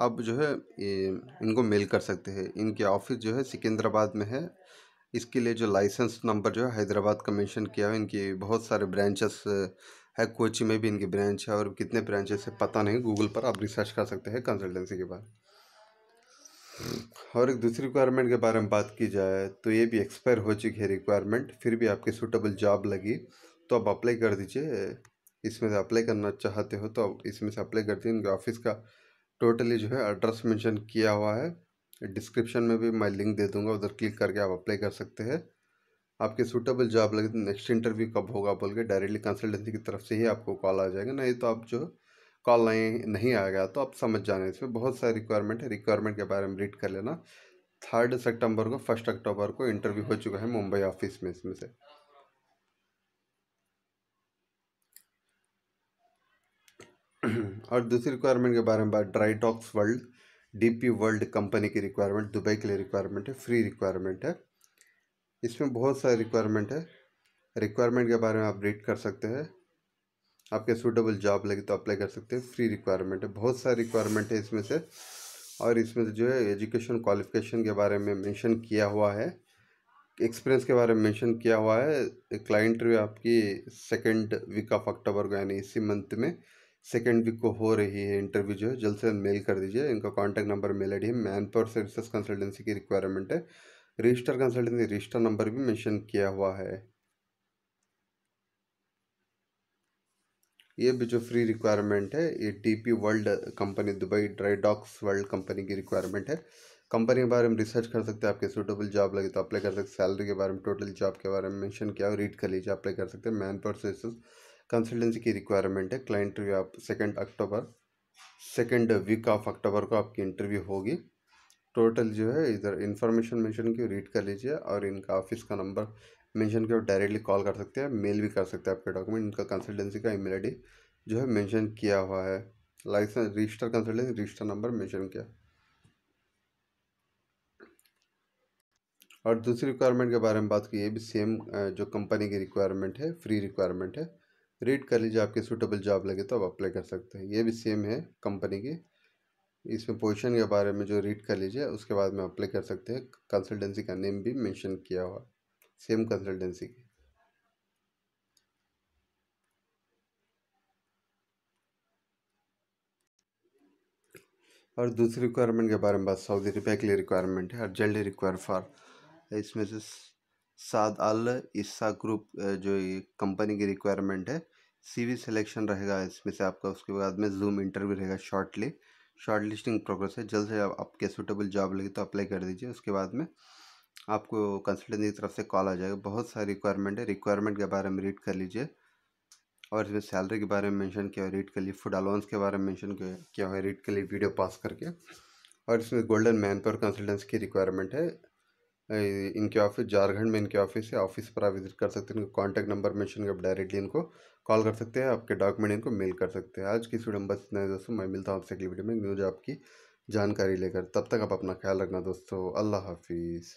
अब जो है इनको मेल कर सकते हैं इनके ऑफिस जो है सिकंदराबाद में है इसके लिए जो लाइसेंस नंबर जो है हैदराबाद का मैंशन किया हुआ है इनकी बहुत सारे ब्रांचेस है कोची में भी इनकी ब्रांच है और कितने ब्रांचेस है पता नहीं गूगल पर आप रिसर्च कर सकते हैं कंसल्टेंसी के बारे में और एक दूसरी रिक्वायरमेंट के बारे में बात की जाए तो ये भी एक्सपायर हो चुकी है रिक्वायरमेंट फिर भी आपकी सूटेबल जॉब लगी तो आप अप्लाई कर दीजिए इसमें से अप्लाई करना चाहते हो तो आप इसमें से अप्लाई कर दीजिए उनके ऑफिस का टोटली जो है एड्रेस मेंशन किया हुआ है डिस्क्रिप्शन में भी मैं लिंक दे दूंगा उधर क्लिक करके आप अप्लाई कर सकते हैं आपके सूटेबल जॉब लगे तो नेक्स्ट इंटरव्यू कब होगा बोल के डायरेक्टली कंसल्टेंसी की तरफ से ही आपको कॉल आ जाएगा नहीं तो आप जो कॉल लाइन नहीं आएगा तो आप समझ जाना इसमें बहुत सारे रिक्वायरमेंट है रिक्वायरमेंट के बारे में रीड कर लेना थर्ड सितंबर को फर्स्ट अक्टूबर को इंटरव्यू हो चुका है मुंबई ऑफिस में इसमें से और दूसरी रिक्वायरमेंट के बारे में बात dry docks world DP world company की रिक्वायरमेंट दुबई के लिए रिक्वायरमेंट है फ्री रिक्वायरमेंट है इसमें बहुत सारे रिक्वायरमेंट है रिक्वायरमेंट के बारे में आप रीड कर सकते हैं आपके सूटेबल जॉब लगे तो अप्लाई कर सकते हैं फ्री रिक्वायरमेंट है बहुत सारी रिक्वायरमेंट है इसमें से और इसमें से जो है एजुकेशन क्वालिफिकेशन के बारे में मेंशन किया हुआ है एक्सपीरियंस के बारे में मेंशन किया हुआ है क्लाइंट इंटरव्यू आपकी सेकेंड वीक ऑफ अक्टूबर को यानी इसी मंथ में सेकेंड वीक को हो रही है इंटरव्यू जो है जल्द से जल्द मेल कर दीजिए इनका कॉन्टैक्ट नंबर मेल आई है मैन पावर सर्विसेज कंसल्टेंसी की रिक्वायरमेंट है रजिस्टर कंसल्टेंसी रजिस्टर नंबर भी मैंशन किया हुआ है ये भी जो फ्री रिक्वायरमेंट है ये DP world company Dubai dry docks world company की रिक्वायरमेंट है कंपनी के बारे में रिसर्च कर सकते हैं आपके सूटेबल जॉब लगे तो अप्लाई कर सकते सैलरी के बारे में टोटल जॉब के बारे में मैंशन किया रीड कर लीजिए अप्लाई कर सकते हैं मैन पावर कंसल्टेंसी की रिक्वायरमेंट है क्लाइंट आप second October second week of October को आपकी इंटरव्यू होगी टोटल जो है इधर इन्फॉर्मेशन मेंशन की रीड कर लीजिए और इनका ऑफिस का नंबर मेंशन किया डायरेक्टली कॉल कर सकते हैं मेल भी कर सकते हैं आपके डॉक्यूमेंट इनका कंसल्टेंसी का ईमेल आईडी जो है मेंशन किया हुआ है license register consultancy register number mention किया और दूसरी रिक्वायरमेंट के बारे में बात की ये भी सेम जो कंपनी की रिक्वायरमेंट है फ्री रिक्वायरमेंट है रीड कर लीजिए आपके सूटेबल जॉब लगे तो आप अप्लाई कर सकते हैं ये भी सेम है कंपनी की इसमें पोजीशन के बारे में जो रीड कर लीजिए उसके बाद में अप्लाई कर सकते हैं कंसल्टेंसी का नेम भी मेंशन किया हुआ सेम कंसल्टेंसी की और दूसरी रिक्वायरमेंट के बारे में बात सऊदी अरबिया के लिए रिक्वायरमेंट है अर्जेंटली रिक्वायर फॉर इसमें से साद अल इस्सा ग्रुप जो ये कंपनी की रिक्वायरमेंट है सीवी सिलेक्शन रहेगा इसमें से आपका उसके बाद में जूम इंटरव्यू रहेगा शॉर्टली शॉर्ट लिस्टिंग प्रोग्रेस है जल्द से जल्द आपके सूटेबल जॉब लगे तो अप्लाई कर दीजिए उसके बाद में आपको कंसल्टेंसी की तरफ से कॉल आ जाएगा बहुत सारी रिक्वायरमेंट है रिक्वायरमेंट के बारे में रीड कर लीजिए और इसमें सैलरी के बारे में मेंशन किया हुआ रीड कर लिए फूड अलाउंस के बारे में मेंशन किया हुआ रीड कर लिए वीडियो पास करके और इसमें गोल्डन मैन पर कंसल्टेंसी की रिक्वायरमेंट है इनके ऑफिस झारखंड में इनके ऑफिस है ऑफिस पर आप विजिट कर सकते हैं इनको कॉन्टैक्ट नंबर मेंशन कर डायरेक्टली इनको कॉल कर सकते हैं आपके डॉक्यूमेंट इनको मेल कर सकते हैं आज की स्टूडियो बस इतना है दोस्तों मैं मिलता हूँ आपसे अगली वीडियो में न्यूज आपकी जानकारी लेकर तब तक आप अपना ख्याल रखना दोस्तों अल्लाह हाफिज़